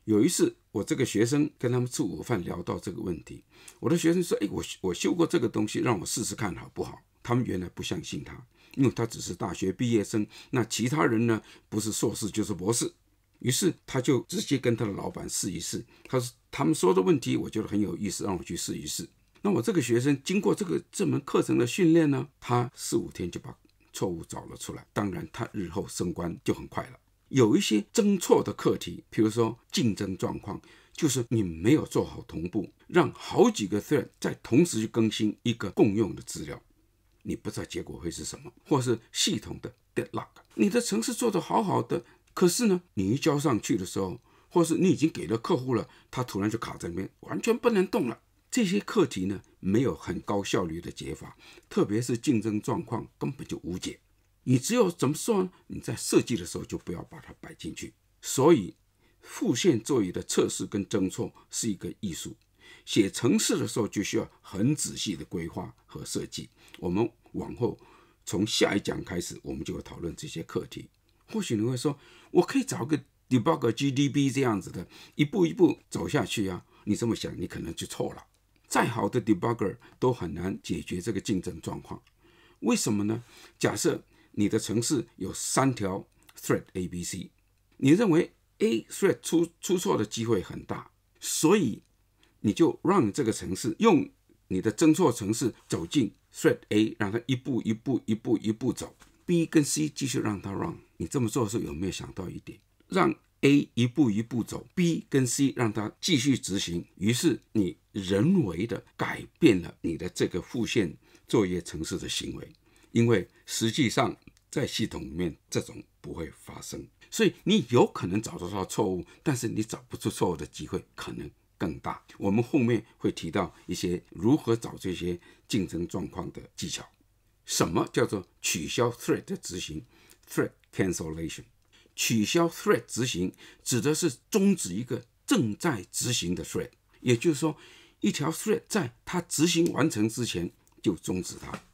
有一次，我这个学生跟他们吃午饭聊到这个问题，我的学生说：“哎，我我修过这个东西，让我试试看好不好？”他们原来不相信他，因为他只是大学毕业生。那其他人呢？不是硕士就是博士。于是他就直接跟他的老板试一试。他说：“他们说的问题，我觉得很有意思，让我去试一试。”那我这个学生经过这个这门课程的训练呢，他四五天就把错误找了出来。当然，他日后升官就很快了。有一些争错的课题，比如说竞争状况，就是你没有做好同步，让好几个 thread 在同时去更新一个共用的资料，你不知道结果会是什么，或是系统的 deadlock。你的程式做得好好的，可是呢，你一交上去的时候，或是你已经给了客户了，他突然就卡在那边，完全不能动了。这些课题呢，没有很高效率的解法，特别是竞争状况根本就无解。你只有怎么说呢？你在设计的时候就不要把它摆进去。所以，复现座椅的测试跟增错是一个艺术。写程式的时候就需要很仔细的规划和设计。我们往后从下一讲开始，我们就会讨论这些课题。或许你会说，我可以找个 debug GDB 这样子的，一步一步走下去啊。你这么想，你可能就错了。再好的 debugger 都很难解决这个竞争状况。为什么呢？假设。你的城市有三条 thread A B C，你认为 A thread 出出错的机会很大，所以你就让这个城市用你的侦错城市走进 thread A，让它一步一步一步一步走，B 跟 C 继续让它 run。你这么做的时候有没有想到一点？让 A 一步一步走，B 跟 C 让它继续执行。于是你人为的改变了你的这个复线作业城市的行为，因为实际上。在系统里面，这种不会发生，所以你有可能找得到错误，但是你找不出错误的机会可能更大。我们后面会提到一些如何找这些竞争状况的技巧。什么叫做取消 t h r e a t 的执行 t h r e a t cancellation，取消 t h r e a t 执行指的是终止一个正在执行的 t h r e a t 也就是说，一条 t h r e a t 在它执行完成之前就终止它。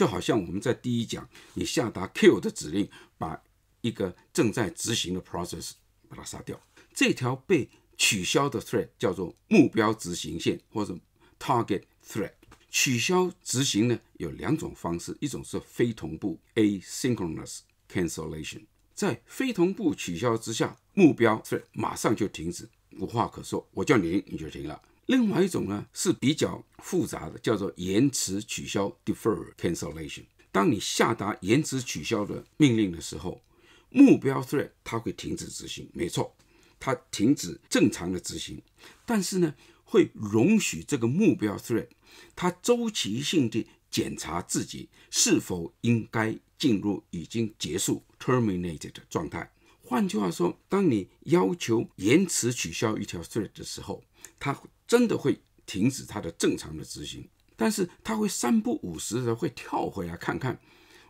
就好像我们在第一讲，你下达 kill 的指令，把一个正在执行的 process 把它杀掉。这条被取消的 thread 叫做目标执行线或者 target thread。取消执行呢有两种方式，一种是非同步 asynchronous cancellation。在非同步取消之下，目标是马上就停止，无话可说，我叫你停你就停了。另外一种呢是比较复杂的，叫做延迟取消 （defer cancellation）。当你下达延迟取消的命令的时候，目标 t h r e a t 它会停止执行，没错，它停止正常的执行，但是呢，会容许这个目标 t h r e a t 它周期性的检查自己是否应该进入已经结束 （terminated） 的状态。换句话说，当你要求延迟取消一条 thread 的时候，他真的会停止他的正常的执行，但是他会三不五时的会跳回来看看，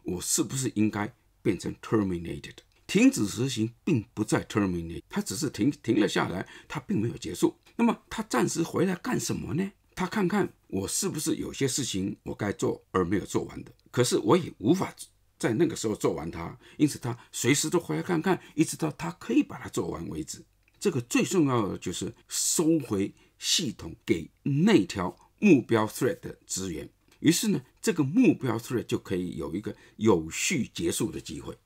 我是不是应该变成 terminated 停止执行，并不在 terminated，他只是停停了下来，他并没有结束。那么他暂时回来干什么呢？他看看我是不是有些事情我该做而没有做完的，可是我也无法在那个时候做完它，因此他随时都回来看看，一直到他可以把它做完为止。这个最重要的就是收回系统给那条目标 thread 的资源，于是呢，这个目标 thread 就可以有一个有序结束的机会。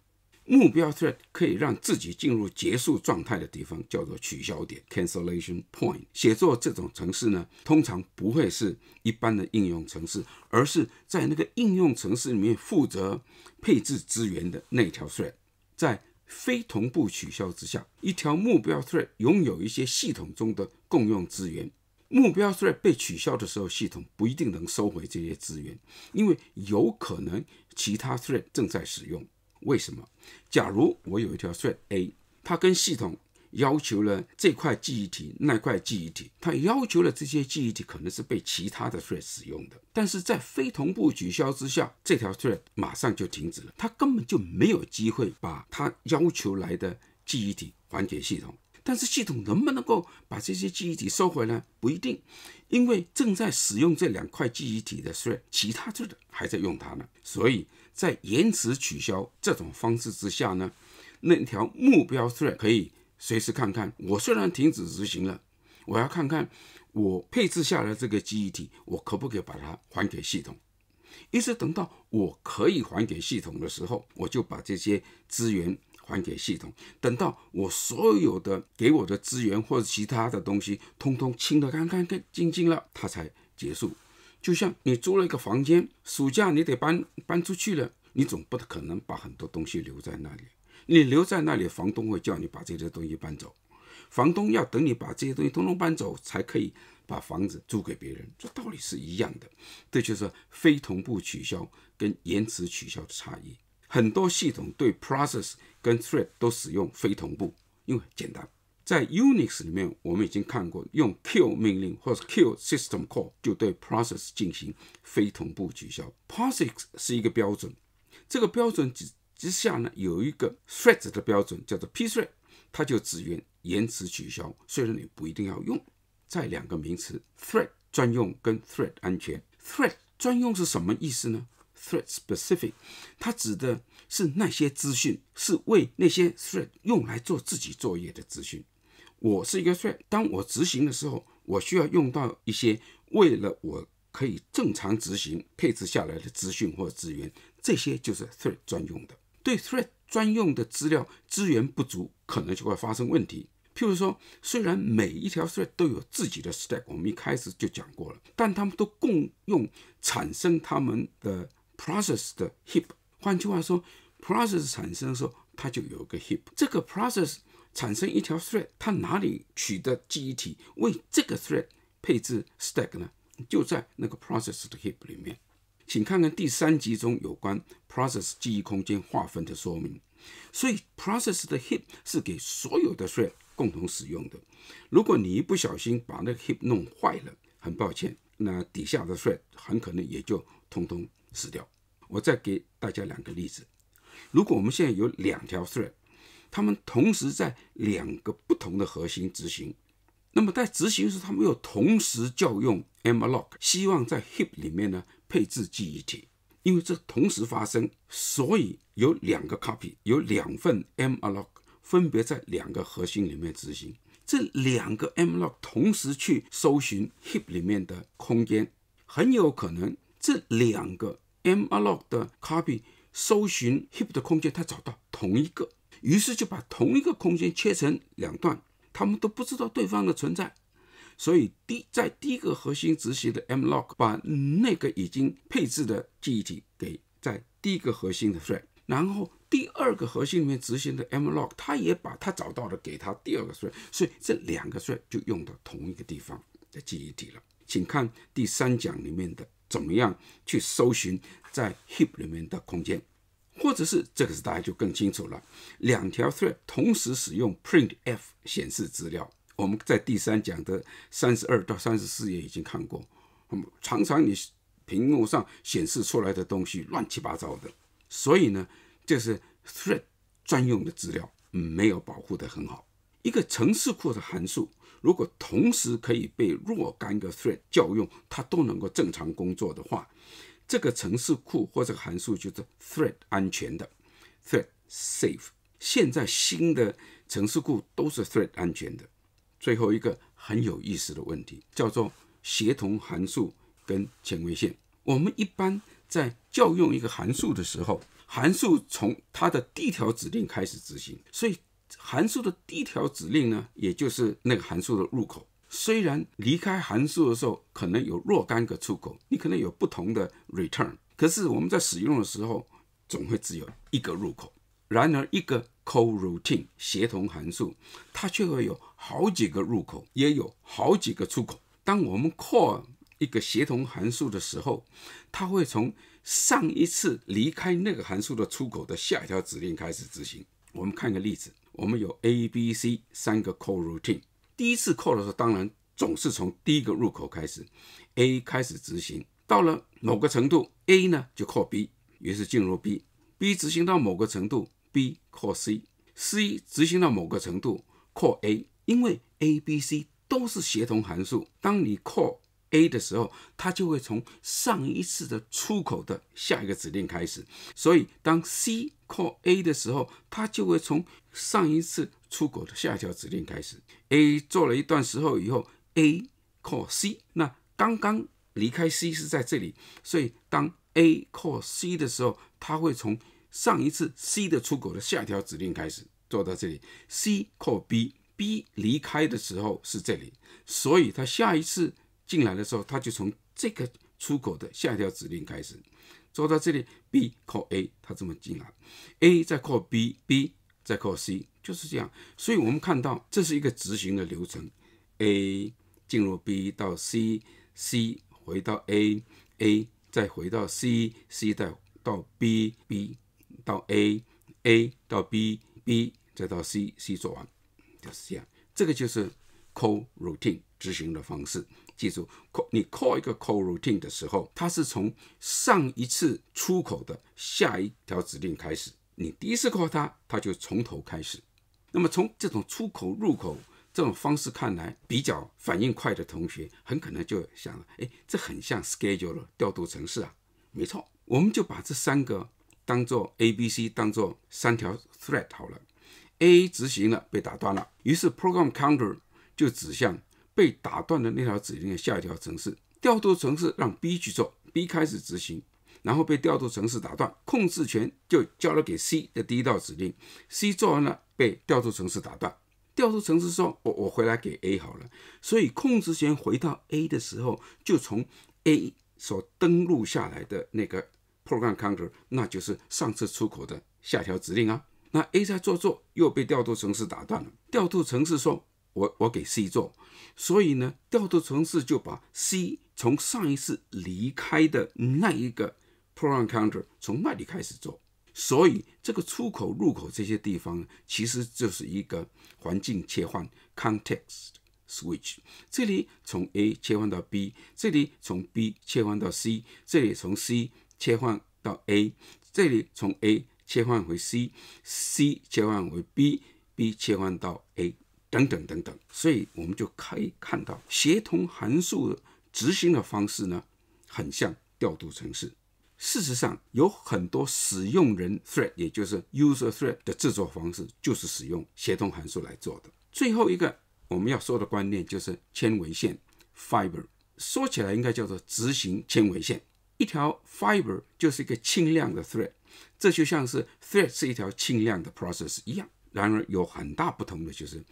目标 thread 可以让自己进入结束状态的地方叫做取消点 （Cancellation Point）。写作这种程式呢，通常不会是一般的应用程式，而是在那个应用程式里面负责配置资源的那条 thread 在。非同步取消之下，一条目标 thread 拥有一些系统中的共用资源。目标 thread 被取消的时候，系统不一定能收回这些资源，因为有可能其他 thread 正在使用。为什么？假如我有一条 thread A，它跟系统。要求了这块记忆体，那块记忆体，它要求了这些记忆体可能是被其他的 thread 使用的，但是在非同步取消之下，这条 thread 马上就停止了，它根本就没有机会把它要求来的记忆体还给系统。但是系统能不能够把这些记忆体收回来，不一定，因为正在使用这两块记忆体的 thread，其他 thread 还在用它呢。所以在延迟取消这种方式之下呢，那条目标 thread 可以。随时看看，我虽然停止执行了，我要看看我配置下来这个记忆体，我可不可以把它还给系统？一直等到我可以还给系统的时候，我就把这些资源还给系统。等到我所有的给我的资源或者其他的东西通通清得干干净净了，它才结束。就像你租了一个房间，暑假你得搬搬出去了，你总不可能把很多东西留在那里。你留在那里，房东会叫你把这些东西搬走。房东要等你把这些东西通通搬走，才可以把房子租给别人。这道理是一样的。这就是非同步取消跟延迟取消的差异。很多系统对 process 跟 thread 都使用非同步，因为简单。在 Unix 里面，我们已经看过用 kill 命令或者 kill system call 就对 process 进行非同步取消。POSIX 是一个标准，这个标准只。之下呢，有一个 thread 的标准叫做 p t h r e a t 它就只允延迟取消，虽然你不一定要用。再两个名词 thread 专用跟 thread 安全。thread 专用是什么意思呢？thread specific，它指的是那些资讯是为那些 thread 用来做自己作业的资讯。我是一个 thread，当我执行的时候，我需要用到一些为了我可以正常执行配置下来的资讯或资源，这些就是 thread 专用的。对 thread 专用的资料资源不足，可能就会发生问题。譬如说，虽然每一条 thread 都有自己的 stack，我们一开始就讲过了，但他们都共用产生他们的 process 的 heap。换句话说，process 产生的时候，它就有个 heap。这个 process 产生一条 thread，它哪里取得记忆体为这个 thread 配置 stack 呢？就在那个 process 的 heap 里面。请看看第三集中有关 process 记忆空间划分的说明。所以 process 的 heap 是给所有的 thread 共同使用的。如果你一不小心把那 heap 弄坏了，很抱歉，那底下的 thread 很可能也就通通死掉。我再给大家两个例子。如果我们现在有两条 thread，它们同时在两个不同的核心执行，那么在执行时，它们又同时叫用 mlock，希望在 heap 里面呢。配置记忆体，因为这同时发生，所以有两个 copy，有两份 m l o c 分别在两个核心里面执行。这两个 m l o c 同时去搜寻 heap 里面的空间，很有可能这两个 m l o c 的 copy 搜寻 heap 的空间，它找到同一个，于是就把同一个空间切成两段，他们都不知道对方的存在。所以第在第一个核心执行的 mlock 把那个已经配置的记忆体给在第一个核心的 thread，然后第二个核心里面执行的 mlock，它也把它找到了，给它第二个 thread，所以这两个 thread 就用到同一个地方的记忆体了。请看第三讲里面的怎么样去搜寻在 heap 里面的空间，或者是这个是大家就更清楚了。两条 thread 同时使用 printf 显示资料。我们在第三讲的三十二到三十四页已经看过。那么，常常你屏幕上显示出来的东西乱七八糟的，所以呢，就是 thread 专用的资料没有保护的很好。一个城市库的函数，如果同时可以被若干个 thread 调用，它都能够正常工作的话，这个城市库或者函数就是 thread 安全的 （thread safe）。现在新的城市库都是 thread 安全的。最后一个很有意思的问题叫做协同函数跟前位线。我们一般在调用一个函数的时候，函数从它的第一条指令开始执行，所以函数的第一条指令呢，也就是那个函数的入口。虽然离开函数的时候可能有若干个出口，你可能有不同的 return，可是我们在使用的时候总会只有一个入口。然而一个 co routine 协同函数，它却会有。好几个入口也有好几个出口。当我们 call 一个协同函数的时候，它会从上一次离开那个函数的出口的下一条指令开始执行。我们看个例子，我们有 a、b、c 三个 call routine。第一次 call 的时候，当然总是从第一个入口开始，a 开始执行。到了某个程度，a 呢就 call b，于是进入 b。b 执行到某个程度，b call c。c 执行到某个程度，call a。因为 A、B、C 都是协同函数，当你 call A 的时候，它就会从上一次的出口的下一个指令开始。所以当 C call A 的时候，它就会从上一次出口的下一条指令开始。A 做了一段时候以后，A call C，那刚刚离开 C 是在这里，所以当 A call C 的时候，它会从上一次 C 的出口的下一条指令开始做到这里。C call B。B 离开的时候是这里，所以他下一次进来的时候，他就从这个出口的下一条指令开始走到这里。B 靠 A，他这么进来，A 再靠 B，B 再靠 C，就是这样。所以我们看到这是一个执行的流程：A 进入 B 到 C，C 回到 A，A 再回到 C，C 再到 B，B 到 A，A 到 B，B 再到 C，C 做完。就是这样，这个就是 call routine 执行的方式。记住，call 你 call 一个 call routine 的时候，它是从上一次出口的下一条指令开始。你第一次 call 它，它就从头开始。那么从这种出口入口这种方式看来，比较反应快的同学，很可能就想了：哎，这很像 schedule 调度程式啊。没错，我们就把这三个当做 A、B、C，当做三条 thread 好了。A 执行了，被打断了，于是 program counter 就指向被打断的那条指令的下一条程市。调度程市让 B 去做，B 开始执行，然后被调度程市打断，控制权就交了给 C 的第一道指令。C 做完了，被调度程市打断，调度程市说：“我我回来给 A 好了。”所以控制权回到 A 的时候，就从 A 所登录下来的那个 program counter，那就是上次出口的下条指令啊。那 A 在做做，又被调度城市打断了。调度城市说：“我我给 C 做。”所以呢，调度城市就把 C 从上一次离开的那一个 program counter 从那里开始做。所以这个出口、入口这些地方，其实就是一个环境切换 （context switch）。这里从 A 切换到 B，这里从 B 切换到 C，这里从 C 切换到 A，这里从 A。切换回 C，C 切换为 B，B 切换到 A，等等等等。所以，我们就可以看到协同函数执行的方式呢，很像调度程式。事实上，有很多使用人 thread，也就是 user thread 的制作方式，就是使用协同函数来做的。最后一个我们要说的观念就是纤维线 （fiber）。说起来应该叫做执行纤维线。一条 fiber 就是一个轻量的 thread。这就像是 thread 是一条轻量的 process 一样，然而有很大不同的就是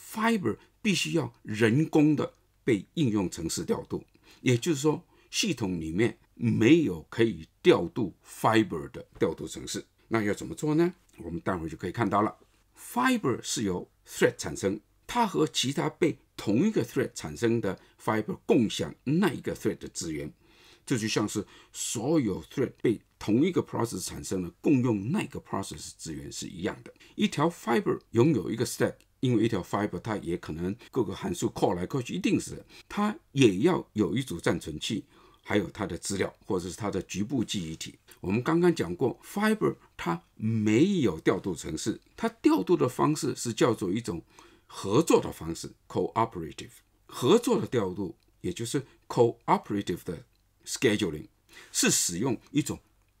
fiber 必须要人工的被应用程式调度，也就是说系统里面没有可以调度 fiber 的调度程式，那要怎么做呢？我们待会就可以看到了。fiber 是由 thread 产生，它和其他被同一个 thread 产生的 fiber 共享那一个 thread 的资源，这就像是所有 thread 被同一个 process 产生的共用那个 process 资源是一样的。一条 fiber 拥有一个 stack，因为一条 fiber 它也可能各个函数 call 来 call 去，一定是它也要有一组暂存器，还有它的资料或者是它的局部记忆体。我们刚刚讲过，fiber 它没有调度程式，它调度的方式是叫做一种合作的方式 （cooperative）。合作的调度也就是 cooperative 的 scheduling，是使用一种。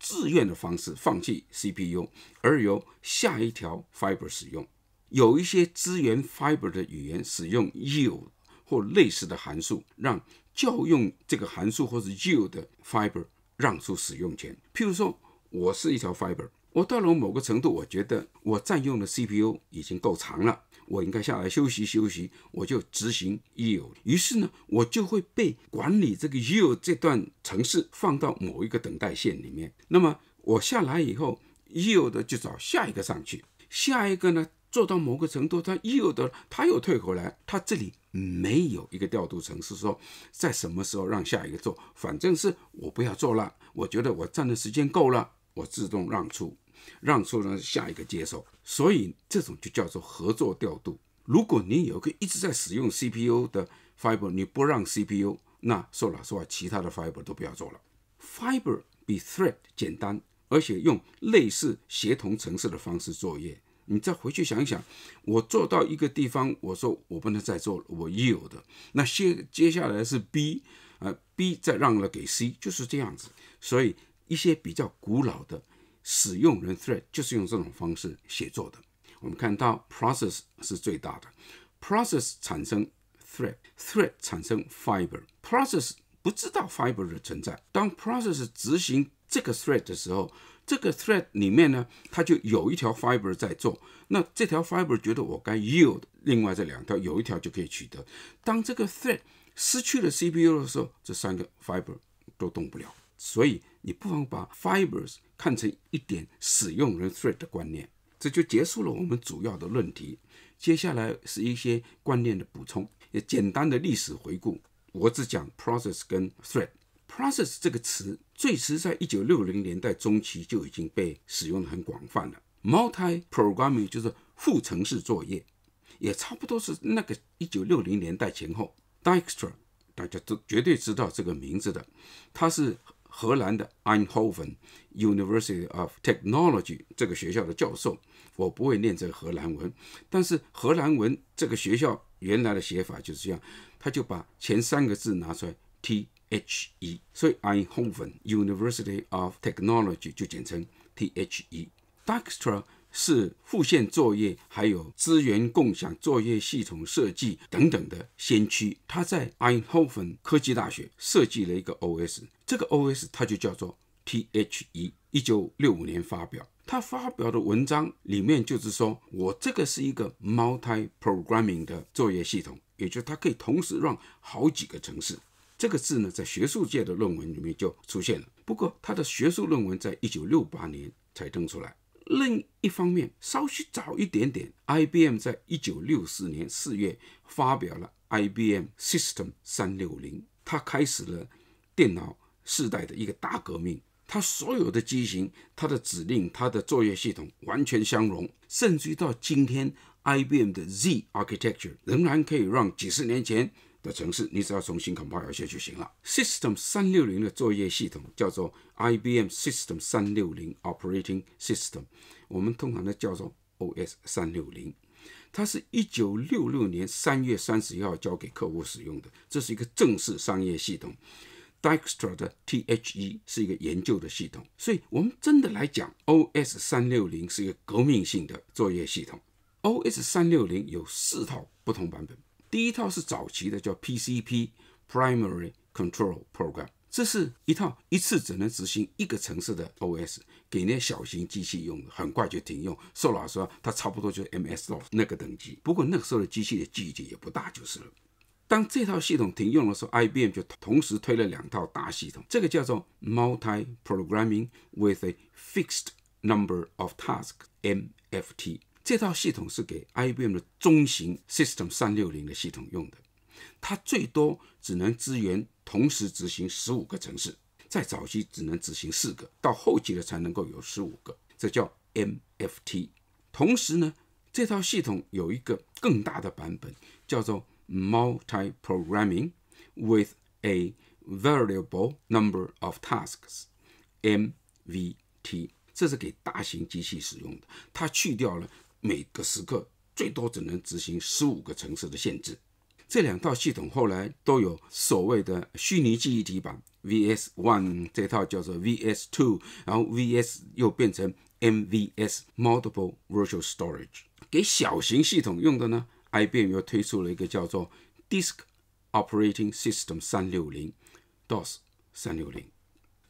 自愿的方式放弃 CPU，而由下一条 fiber 使用。有一些资源 fiber 的语言使用 yield 或类似的函数，让调用这个函数或是 yield fiber 让出使用权。譬如说，我是一条 fiber，我到了某个程度，我觉得我占用的 CPU 已经够长了。我应该下来休息休息，我就执行 yield。于是呢，我就会被管理这个 yield 这段城市放到某一个等待线里面。那么我下来以后，yield 的就找下一个上去。下一个呢，做到某个程度，它 yield 的，它又退回来。它这里没有一个调度程式说在什么时候让下一个做，反正是我不要做了，我觉得我站的时间够了，我自动让出。让出人下一个接手，所以这种就叫做合作调度。如果你有个一直在使用 CPU 的 fiber，你不让 CPU，那说老实话，其他的 fiber 都不要做了。fiber 比 thread 简单，而且用类似协同程式的方式作业。你再回去想一想，我做到一个地方，我说我不能再做了，我已有的，那接接下来是 b，呃，b 再让了给 c，就是这样子。所以一些比较古老的。使用人 thread 就是用这种方式写作的。我们看到 process 是最大的，process 产生 thread，thread 产生 fiber。process 不知道 fiber 的存在。当 process 执行这个 thread 的时候，这个 thread 里面呢，它就有一条 fiber 在做。那这条 fiber 觉得我该 yield，另外这两条有一条就可以取得。当这个 thread 失去了 CPU 的时候，这三个 fiber 都动不了。所以。你不妨把 fibers 看成一点使用人 thread 的观念，这就结束了我们主要的论题。接下来是一些观念的补充，也简单的历史回顾。我只讲 process 跟 thread。process 这个词最迟在一九六零年代中期就已经被使用的很广泛了。multi programming 就是复程式作业，也差不多是那个一九六零年代前后。Dijkstra 大家都绝对知道这个名字的，他是。荷兰的 Eindhoven University of Technology 这个学校的教授，我不会念这个荷兰文，但是荷兰文这个学校原来的写法就是这样，他就把前三个字拿出来，T H E，所以 Eindhoven University of Technology 就简称 T H E。Dijkstra 是复现作业，还有资源共享作业系统设计等等的先驱，他在 Eindhoven 科技大学设计了一个 OS。这个 OS 它就叫做 THE，一九六五年发表。他发表的文章里面就是说，我这个是一个 multi-programming 的作业系统，也就是它可以同时 run 好几个城市。这个字呢，在学术界的论文里面就出现了。不过他的学术论文在一九六八年才登出来。另一方面，稍许早一点点，IBM 在一九六四年四月发表了 IBM System 三六零，他开始了电脑。世代的一个大革命，它所有的机型、它的指令、它的作业系统完全相容，甚至于到今天，IBM 的 Z Architecture 仍然可以让几十年前的城市，你只要重新捆绑一些就行了。System 三六零的作业系统叫做 IBM System 三六零 Operating System，我们通常呢叫做 OS 三六零，它是一九六六年三月三十一号交给客户使用的，这是一个正式商业系统。j k s t r a 的 T H E 是一个研究的系统，所以，我们真的来讲，O S 三六零是一个革命性的作业系统。O S 三六零有四套不同版本，第一套是早期的，叫 P C P Primary Control Program，这是一套一次只能执行一个程市的 O S，给那小型机器用，的，很快就停用。受老说它差不多就是 M S DOS 那个等级，不过那个时候的机器的忆子也不大就是了。当这套系统停用的时候，IBM 就同时推了两套大系统。这个叫做 Multi Programming with a Fixed Number of Tasks (MFT)。这套系统是给 IBM 的中型 System 360的系统用的，它最多只能支援同时执行十五个程式，在早期只能执行四个，到后期了才能够有十五个，这叫 MFT。同时呢，这套系统有一个更大的版本，叫做。Multi programming with a variable number of tasks (MVT) 这是给大型机器使用的。它去掉了每个时刻最多只能执行十五个程市的限制。这两套系统后来都有所谓的虚拟记忆体版 v s One，这套叫做 v s Two，然后 VS 又变成 MVS (Multiple Virtual Storage) 给小型系统用的呢。IBM 又推出了一个叫做 Disk Operating System 三六零 DOS 三六零，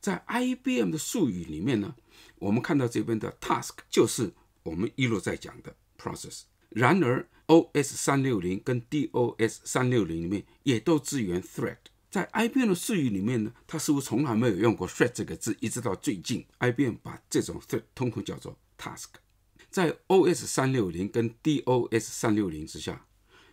在 IBM 的术语里面呢，我们看到这边的 task 就是我们一路在讲的 process。然而 OS 三六零跟 DOS 三六零里面也都支援 thread。在 IBM 的术语里面呢，它似乎从来没有用过 thread 这个字，一直到最近 IBM 把这种 thread 通通叫做 task。在 OS 三六零跟 DOS 三六零之下，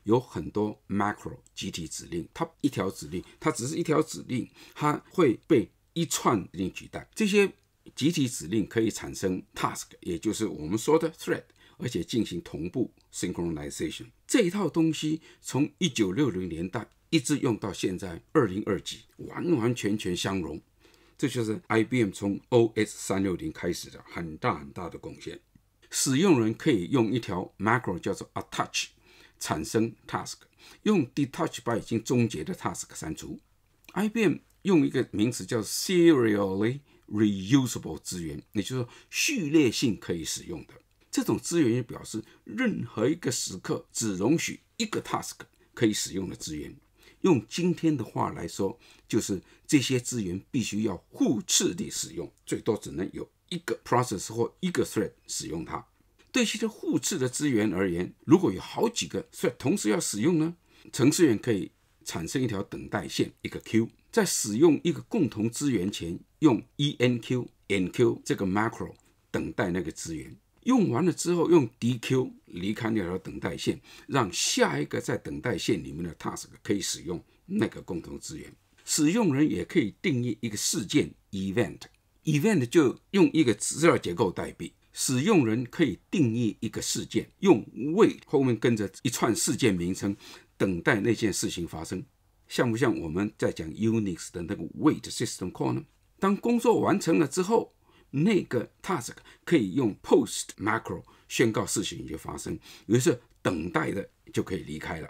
有很多 macro 集体指令。它一条指令，它只是一条指令，它会被一串指令取代。这些集体指令可以产生 task，也就是我们说的 thread，而且进行同步 synchronization。这一套东西从一九六零年代一直用到现在二零二几，完完全全相融。这就是 IBM 从 OS 三六零开始的很大很大的贡献。使用人可以用一条 macro 叫做 attach 产生 task，用 detach 把已经终结的 task 删除。IBM 用一个名词叫 serially reusable 资源，也就是说序列性可以使用的这种资源，也表示任何一个时刻只容许一个 task 可以使用的资源。用今天的话来说，就是这些资源必须要互斥的使用，最多只能有。一个 process 或一个 thread 使用它。对一些互斥的资源而言，如果有好几个 thread 同时要使用呢，程序员可以产生一条等待线，一个 q，在使用一个共同资源前，用 enq enq 这个 macro 等待那个资源。用完了之后，用 dq 离开那条等待线，让下一个在等待线里面的 task 可以使用那个共同资源。使用人也可以定义一个事件 event。event 就用一个资料结构代币，使用人可以定义一个事件，用 wait 后面跟着一串事件名称，等待那件事情发生，像不像我们在讲 Unix 的那个 wait system call 呢？当工作完成了之后，那个 task 可以用 post macro 宣告事情已经发生，于是等待的就可以离开了。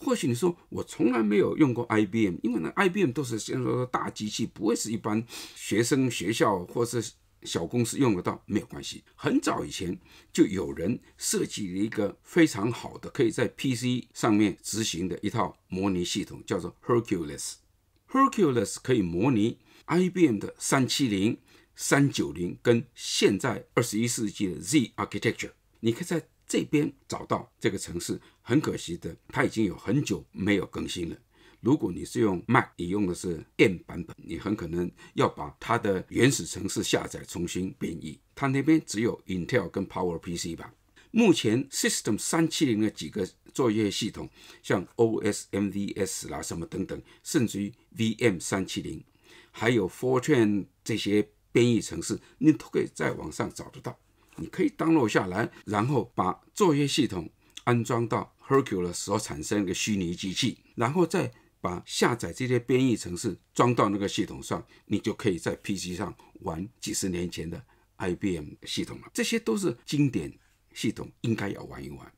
或许你说我从来没有用过 IBM，因为呢 IBM 都是先说说大机器，不会是一般学生学校或是小公司用得到，没有关系。很早以前就有人设计了一个非常好的可以在 PC 上面执行的一套模拟系统，叫做 h e r c u l e s h e r c u l e s 可以模拟 IBM 的370、390跟现在二十一世纪的 z architecture，你可以在。这边找到这个城市，很可惜的，它已经有很久没有更新了。如果你是用 Mac，你用的是 M 版本，你很可能要把它的原始城市下载重新编译。它那边只有 Intel 跟 PowerPC 吧。目前 System 370的几个作业系统，像 OSMVS 啦什么等等，甚至于 VM 370，还有 Fortran 这些编译城市，你都可以在网上找得到。你可以 download 下来，然后把作业系统安装到 Hercules 所产生一个虚拟机器，然后再把下载这些编译程式装到那个系统上，你就可以在 PC 上玩几十年前的 IBM 系统了。这些都是经典系统，应该要玩一玩。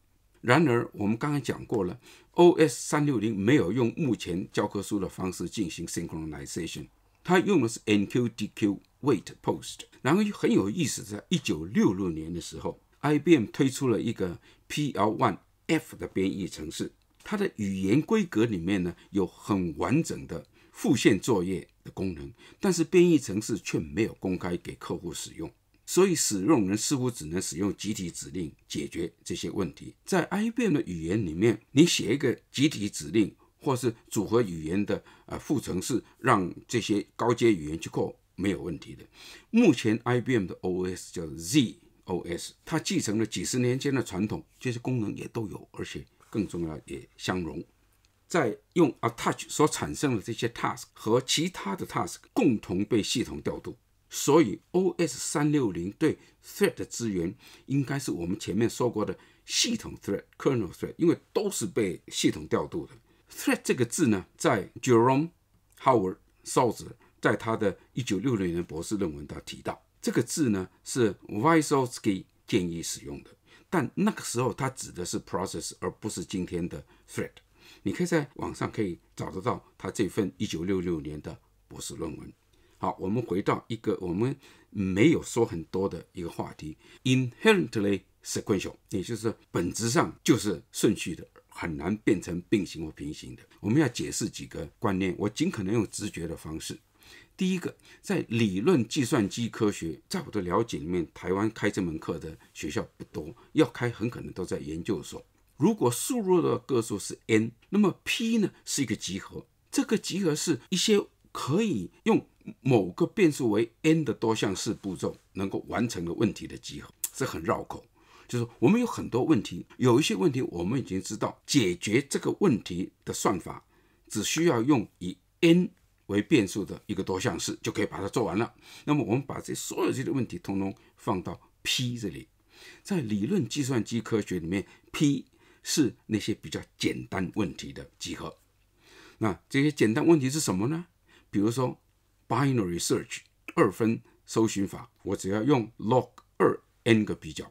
然而，我们刚刚讲过了，OS 三六零没有用目前教科书的方式进行 s y n c h r o n i z a t i o n 它用的是 NQDQ。Wait post。然后很有意思，在一九六六年的时候，IBM 推出了一个 PL1F 的编译程式，它的语言规格里面呢有很完整的复现作业的功能，但是编译程式却没有公开给客户使用，所以使用人似乎只能使用集体指令解决这些问题。在 IBM 的语言里面，你写一个集体指令或是组合语言的呃副程式，让这些高阶语言去 c 没有问题的。目前 IBM 的 OS 叫 zOS，它继承了几十年间的传统，这些功能也都有，而且更重要也相融。在用 attach 所产生的这些 task 和其他的 task 共同被系统调度，所以 OS 三六零对 thread 资源应该是我们前面说过的系统 thread kernel thread，因为都是被系统调度的。thread 这个字呢，在 Jerome Howard s a 造字。在他的一九六六年的博士论文，他提到这个字呢是 v y s o t s k i 建议使用的，但那个时候他指的是 process，而不是今天的 thread。你可以在网上可以找得到他这份一九六六年的博士论文。好，我们回到一个我们没有说很多的一个话题，inherently sequential，也就是本质上就是顺序的，很难变成并行或平行的。我们要解释几个观念，我尽可能用直觉的方式。第一个，在理论计算机科学，在我的了解里面，台湾开这门课的学校不多，要开很可能都在研究所。如果输入的个数是 n，那么 P 呢是一个集合，这个集合是一些可以用某个变数为 n 的多项式步骤能够完成的问题的集合，这很绕口。就是我们有很多问题，有一些问题我们已经知道解决这个问题的算法，只需要用以 n。为变数的一个多项式，就可以把它做完了。那么我们把这所有这些问题通通放到 P 这里，在理论计算机科学里面，P 是那些比较简单问题的集合。那这些简单问题是什么呢？比如说 binary search（ 二分搜寻法），我只要用 log 二 n 个比较；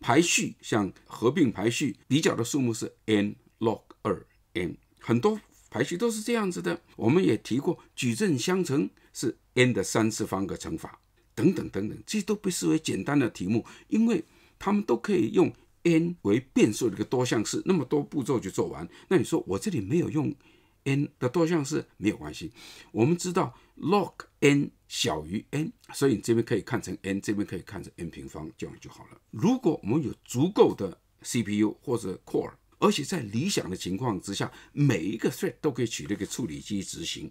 排序，像合并排序，比较的数目是 n log 二 n。很多。排序都是这样子的，我们也提过，矩阵相乘是 n 的三次方个乘法，等等等等，这些都被视为简单的题目，因为他们都可以用 n 为变数的一个多项式，那么多步骤就做完。那你说我这里没有用 n 的多项式没有关系，我们知道 log n 小于 n，所以你这边可以看成 n，这边可以看成 n 平方，这样就好了。如果我们有足够的 CPU 或者 core。而且在理想的情况之下，每一个 thread 都可以取那个处理器执行，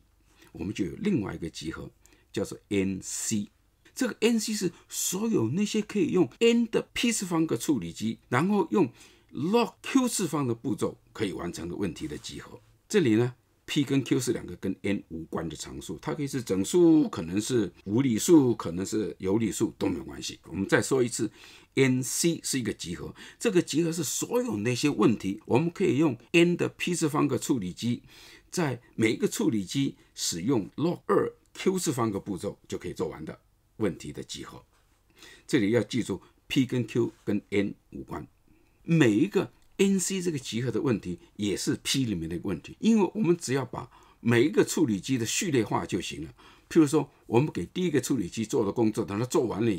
我们就有另外一个集合叫做 N C。这个 N C 是所有那些可以用 n 的 p 次方个处理机，然后用 log q 次方的步骤可以完成的问题的集合。这里呢。P 跟 Q 是两个跟 n 无关的常数，它可以是整数，可能是无理数，可能是有理数都没有关系。我们再说一次，Nc 是一个集合，这个集合是所有那些问题，我们可以用 n 的 p 次方个处理机，在每一个处理机使用 log 二 q 次方个步骤就可以做完的问题的集合。这里要记住，P 跟 Q 跟 n 无关，每一个。N C 这个集合的问题也是 P 里面的一个问题，因为我们只要把每一个处理机的序列化就行了。譬如说，我们给第一个处理机做的工作，等它做完了，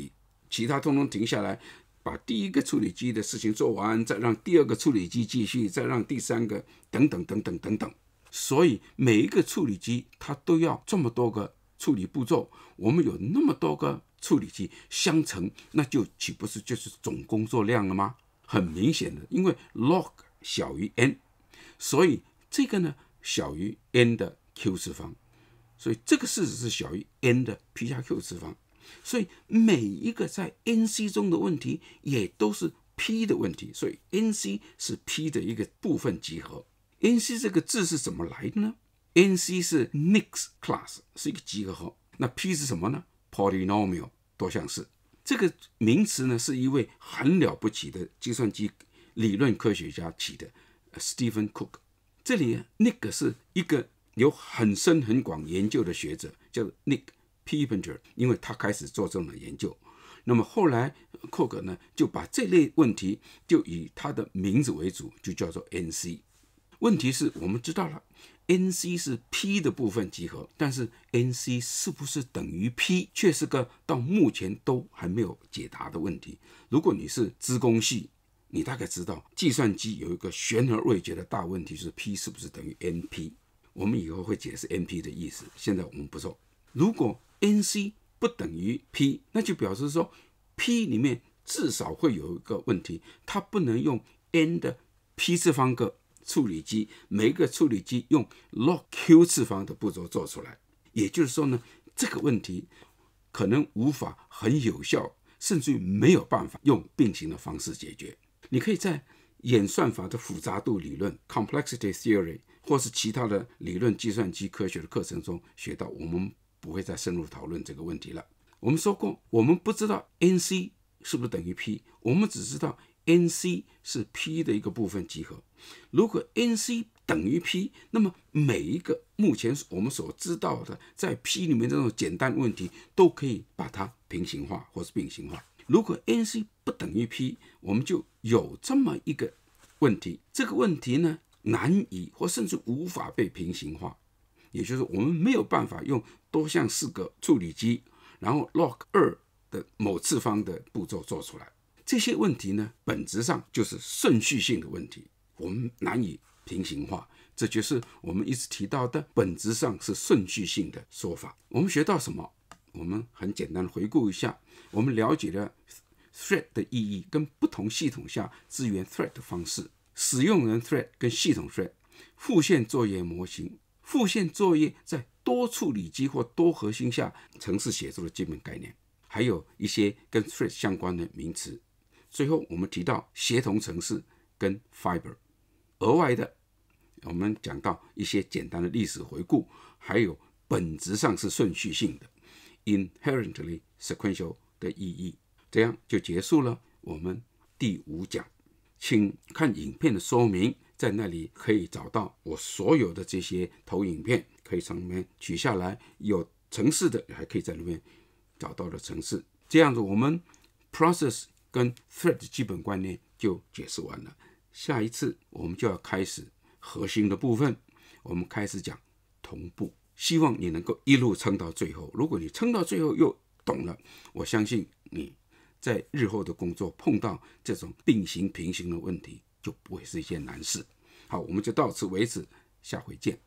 其他通通停下来，把第一个处理机的事情做完，再让第二个处理机继续，再让第三个，等等等等等等。所以每一个处理机它都要这么多个处理步骤，我们有那么多个处理机相乘，那就岂不是就是总工作量了吗？很明显的，因为 log 小于 n，所以这个呢小于 n 的 q 次方，所以这个式子是小于 n 的 p 加 q 次方，所以每一个在 n c 中的问题也都是 p 的问题，所以 n c 是 p 的一个部分集合。n c 这个字是怎么来的呢？n c 是 mix class，是一个集合号。那 p 是什么呢？polynomial 多项式。这个名词呢，是一位很了不起的计算机理论科学家起的，Stephen Cook。这里 Nick 是一个有很深很广研究的学者，叫 Nick Pippenger，因为他开始做这种研究。那么后来 Cook 呢，就把这类问题就以他的名字为主，就叫做 NC。问题是，我们知道了。Nc 是 P 的部分集合，但是 Nc 是不是等于 P，却是个到目前都还没有解答的问题。如果你是资工系，你大概知道计算机有一个悬而未决的大问题，就是 P 是不是等于 NP。我们以后会解释 NP 的意思，现在我们不做。如果 Nc 不等于 P，那就表示说 P 里面至少会有一个问题，它不能用 n 的 P 次方个。处理机，每一个处理机用 log q 次方的步骤做出来，也就是说呢，这个问题可能无法很有效，甚至于没有办法用并行的方式解决。你可以在演算法的复杂度理论 （complexity theory） 或是其他的理论计算机科学的课程中学到。我们不会再深入讨论这个问题了。我们说过，我们不知道 NC 是不是等于 P，我们只知道。Nc 是 P 的一个部分集合。如果 Nc 等于 P，那么每一个目前我们所知道的在 P 里面这种简单问题都可以把它平行化或是并行化。如果 Nc 不等于 P，我们就有这么一个问题。这个问题呢，难以或甚至无法被平行化，也就是我们没有办法用多项式个处理机，然后 log 二的某次方的步骤做出来。这些问题呢，本质上就是顺序性的问题，我们难以平行化。这就是我们一直提到的本质上是顺序性的说法。我们学到什么？我们很简单的回顾一下，我们了解了 thread 的意义，跟不同系统下资源 thread 的方式，使用人 thread 跟系统 thread，复现作业模型，复现作业在多处理机或多核心下程序写作的基本概念，还有一些跟 thread 相关的名词。最后，我们提到协同城市跟 fiber，额外的，我们讲到一些简单的历史回顾，还有本质上是顺序性的 （inherently sequential） 的意义。这样就结束了我们第五讲。请看影片的说明，在那里可以找到我所有的这些投影片，可以从里面取下来。有城市的，还可以在里面找到的城市。这样子，我们 process。跟 thread 的基本观念就解释完了，下一次我们就要开始核心的部分，我们开始讲同步。希望你能够一路撑到最后，如果你撑到最后又懂了，我相信你在日后的工作碰到这种并行、平行的问题就不会是一件难事。好，我们就到此为止，下回见。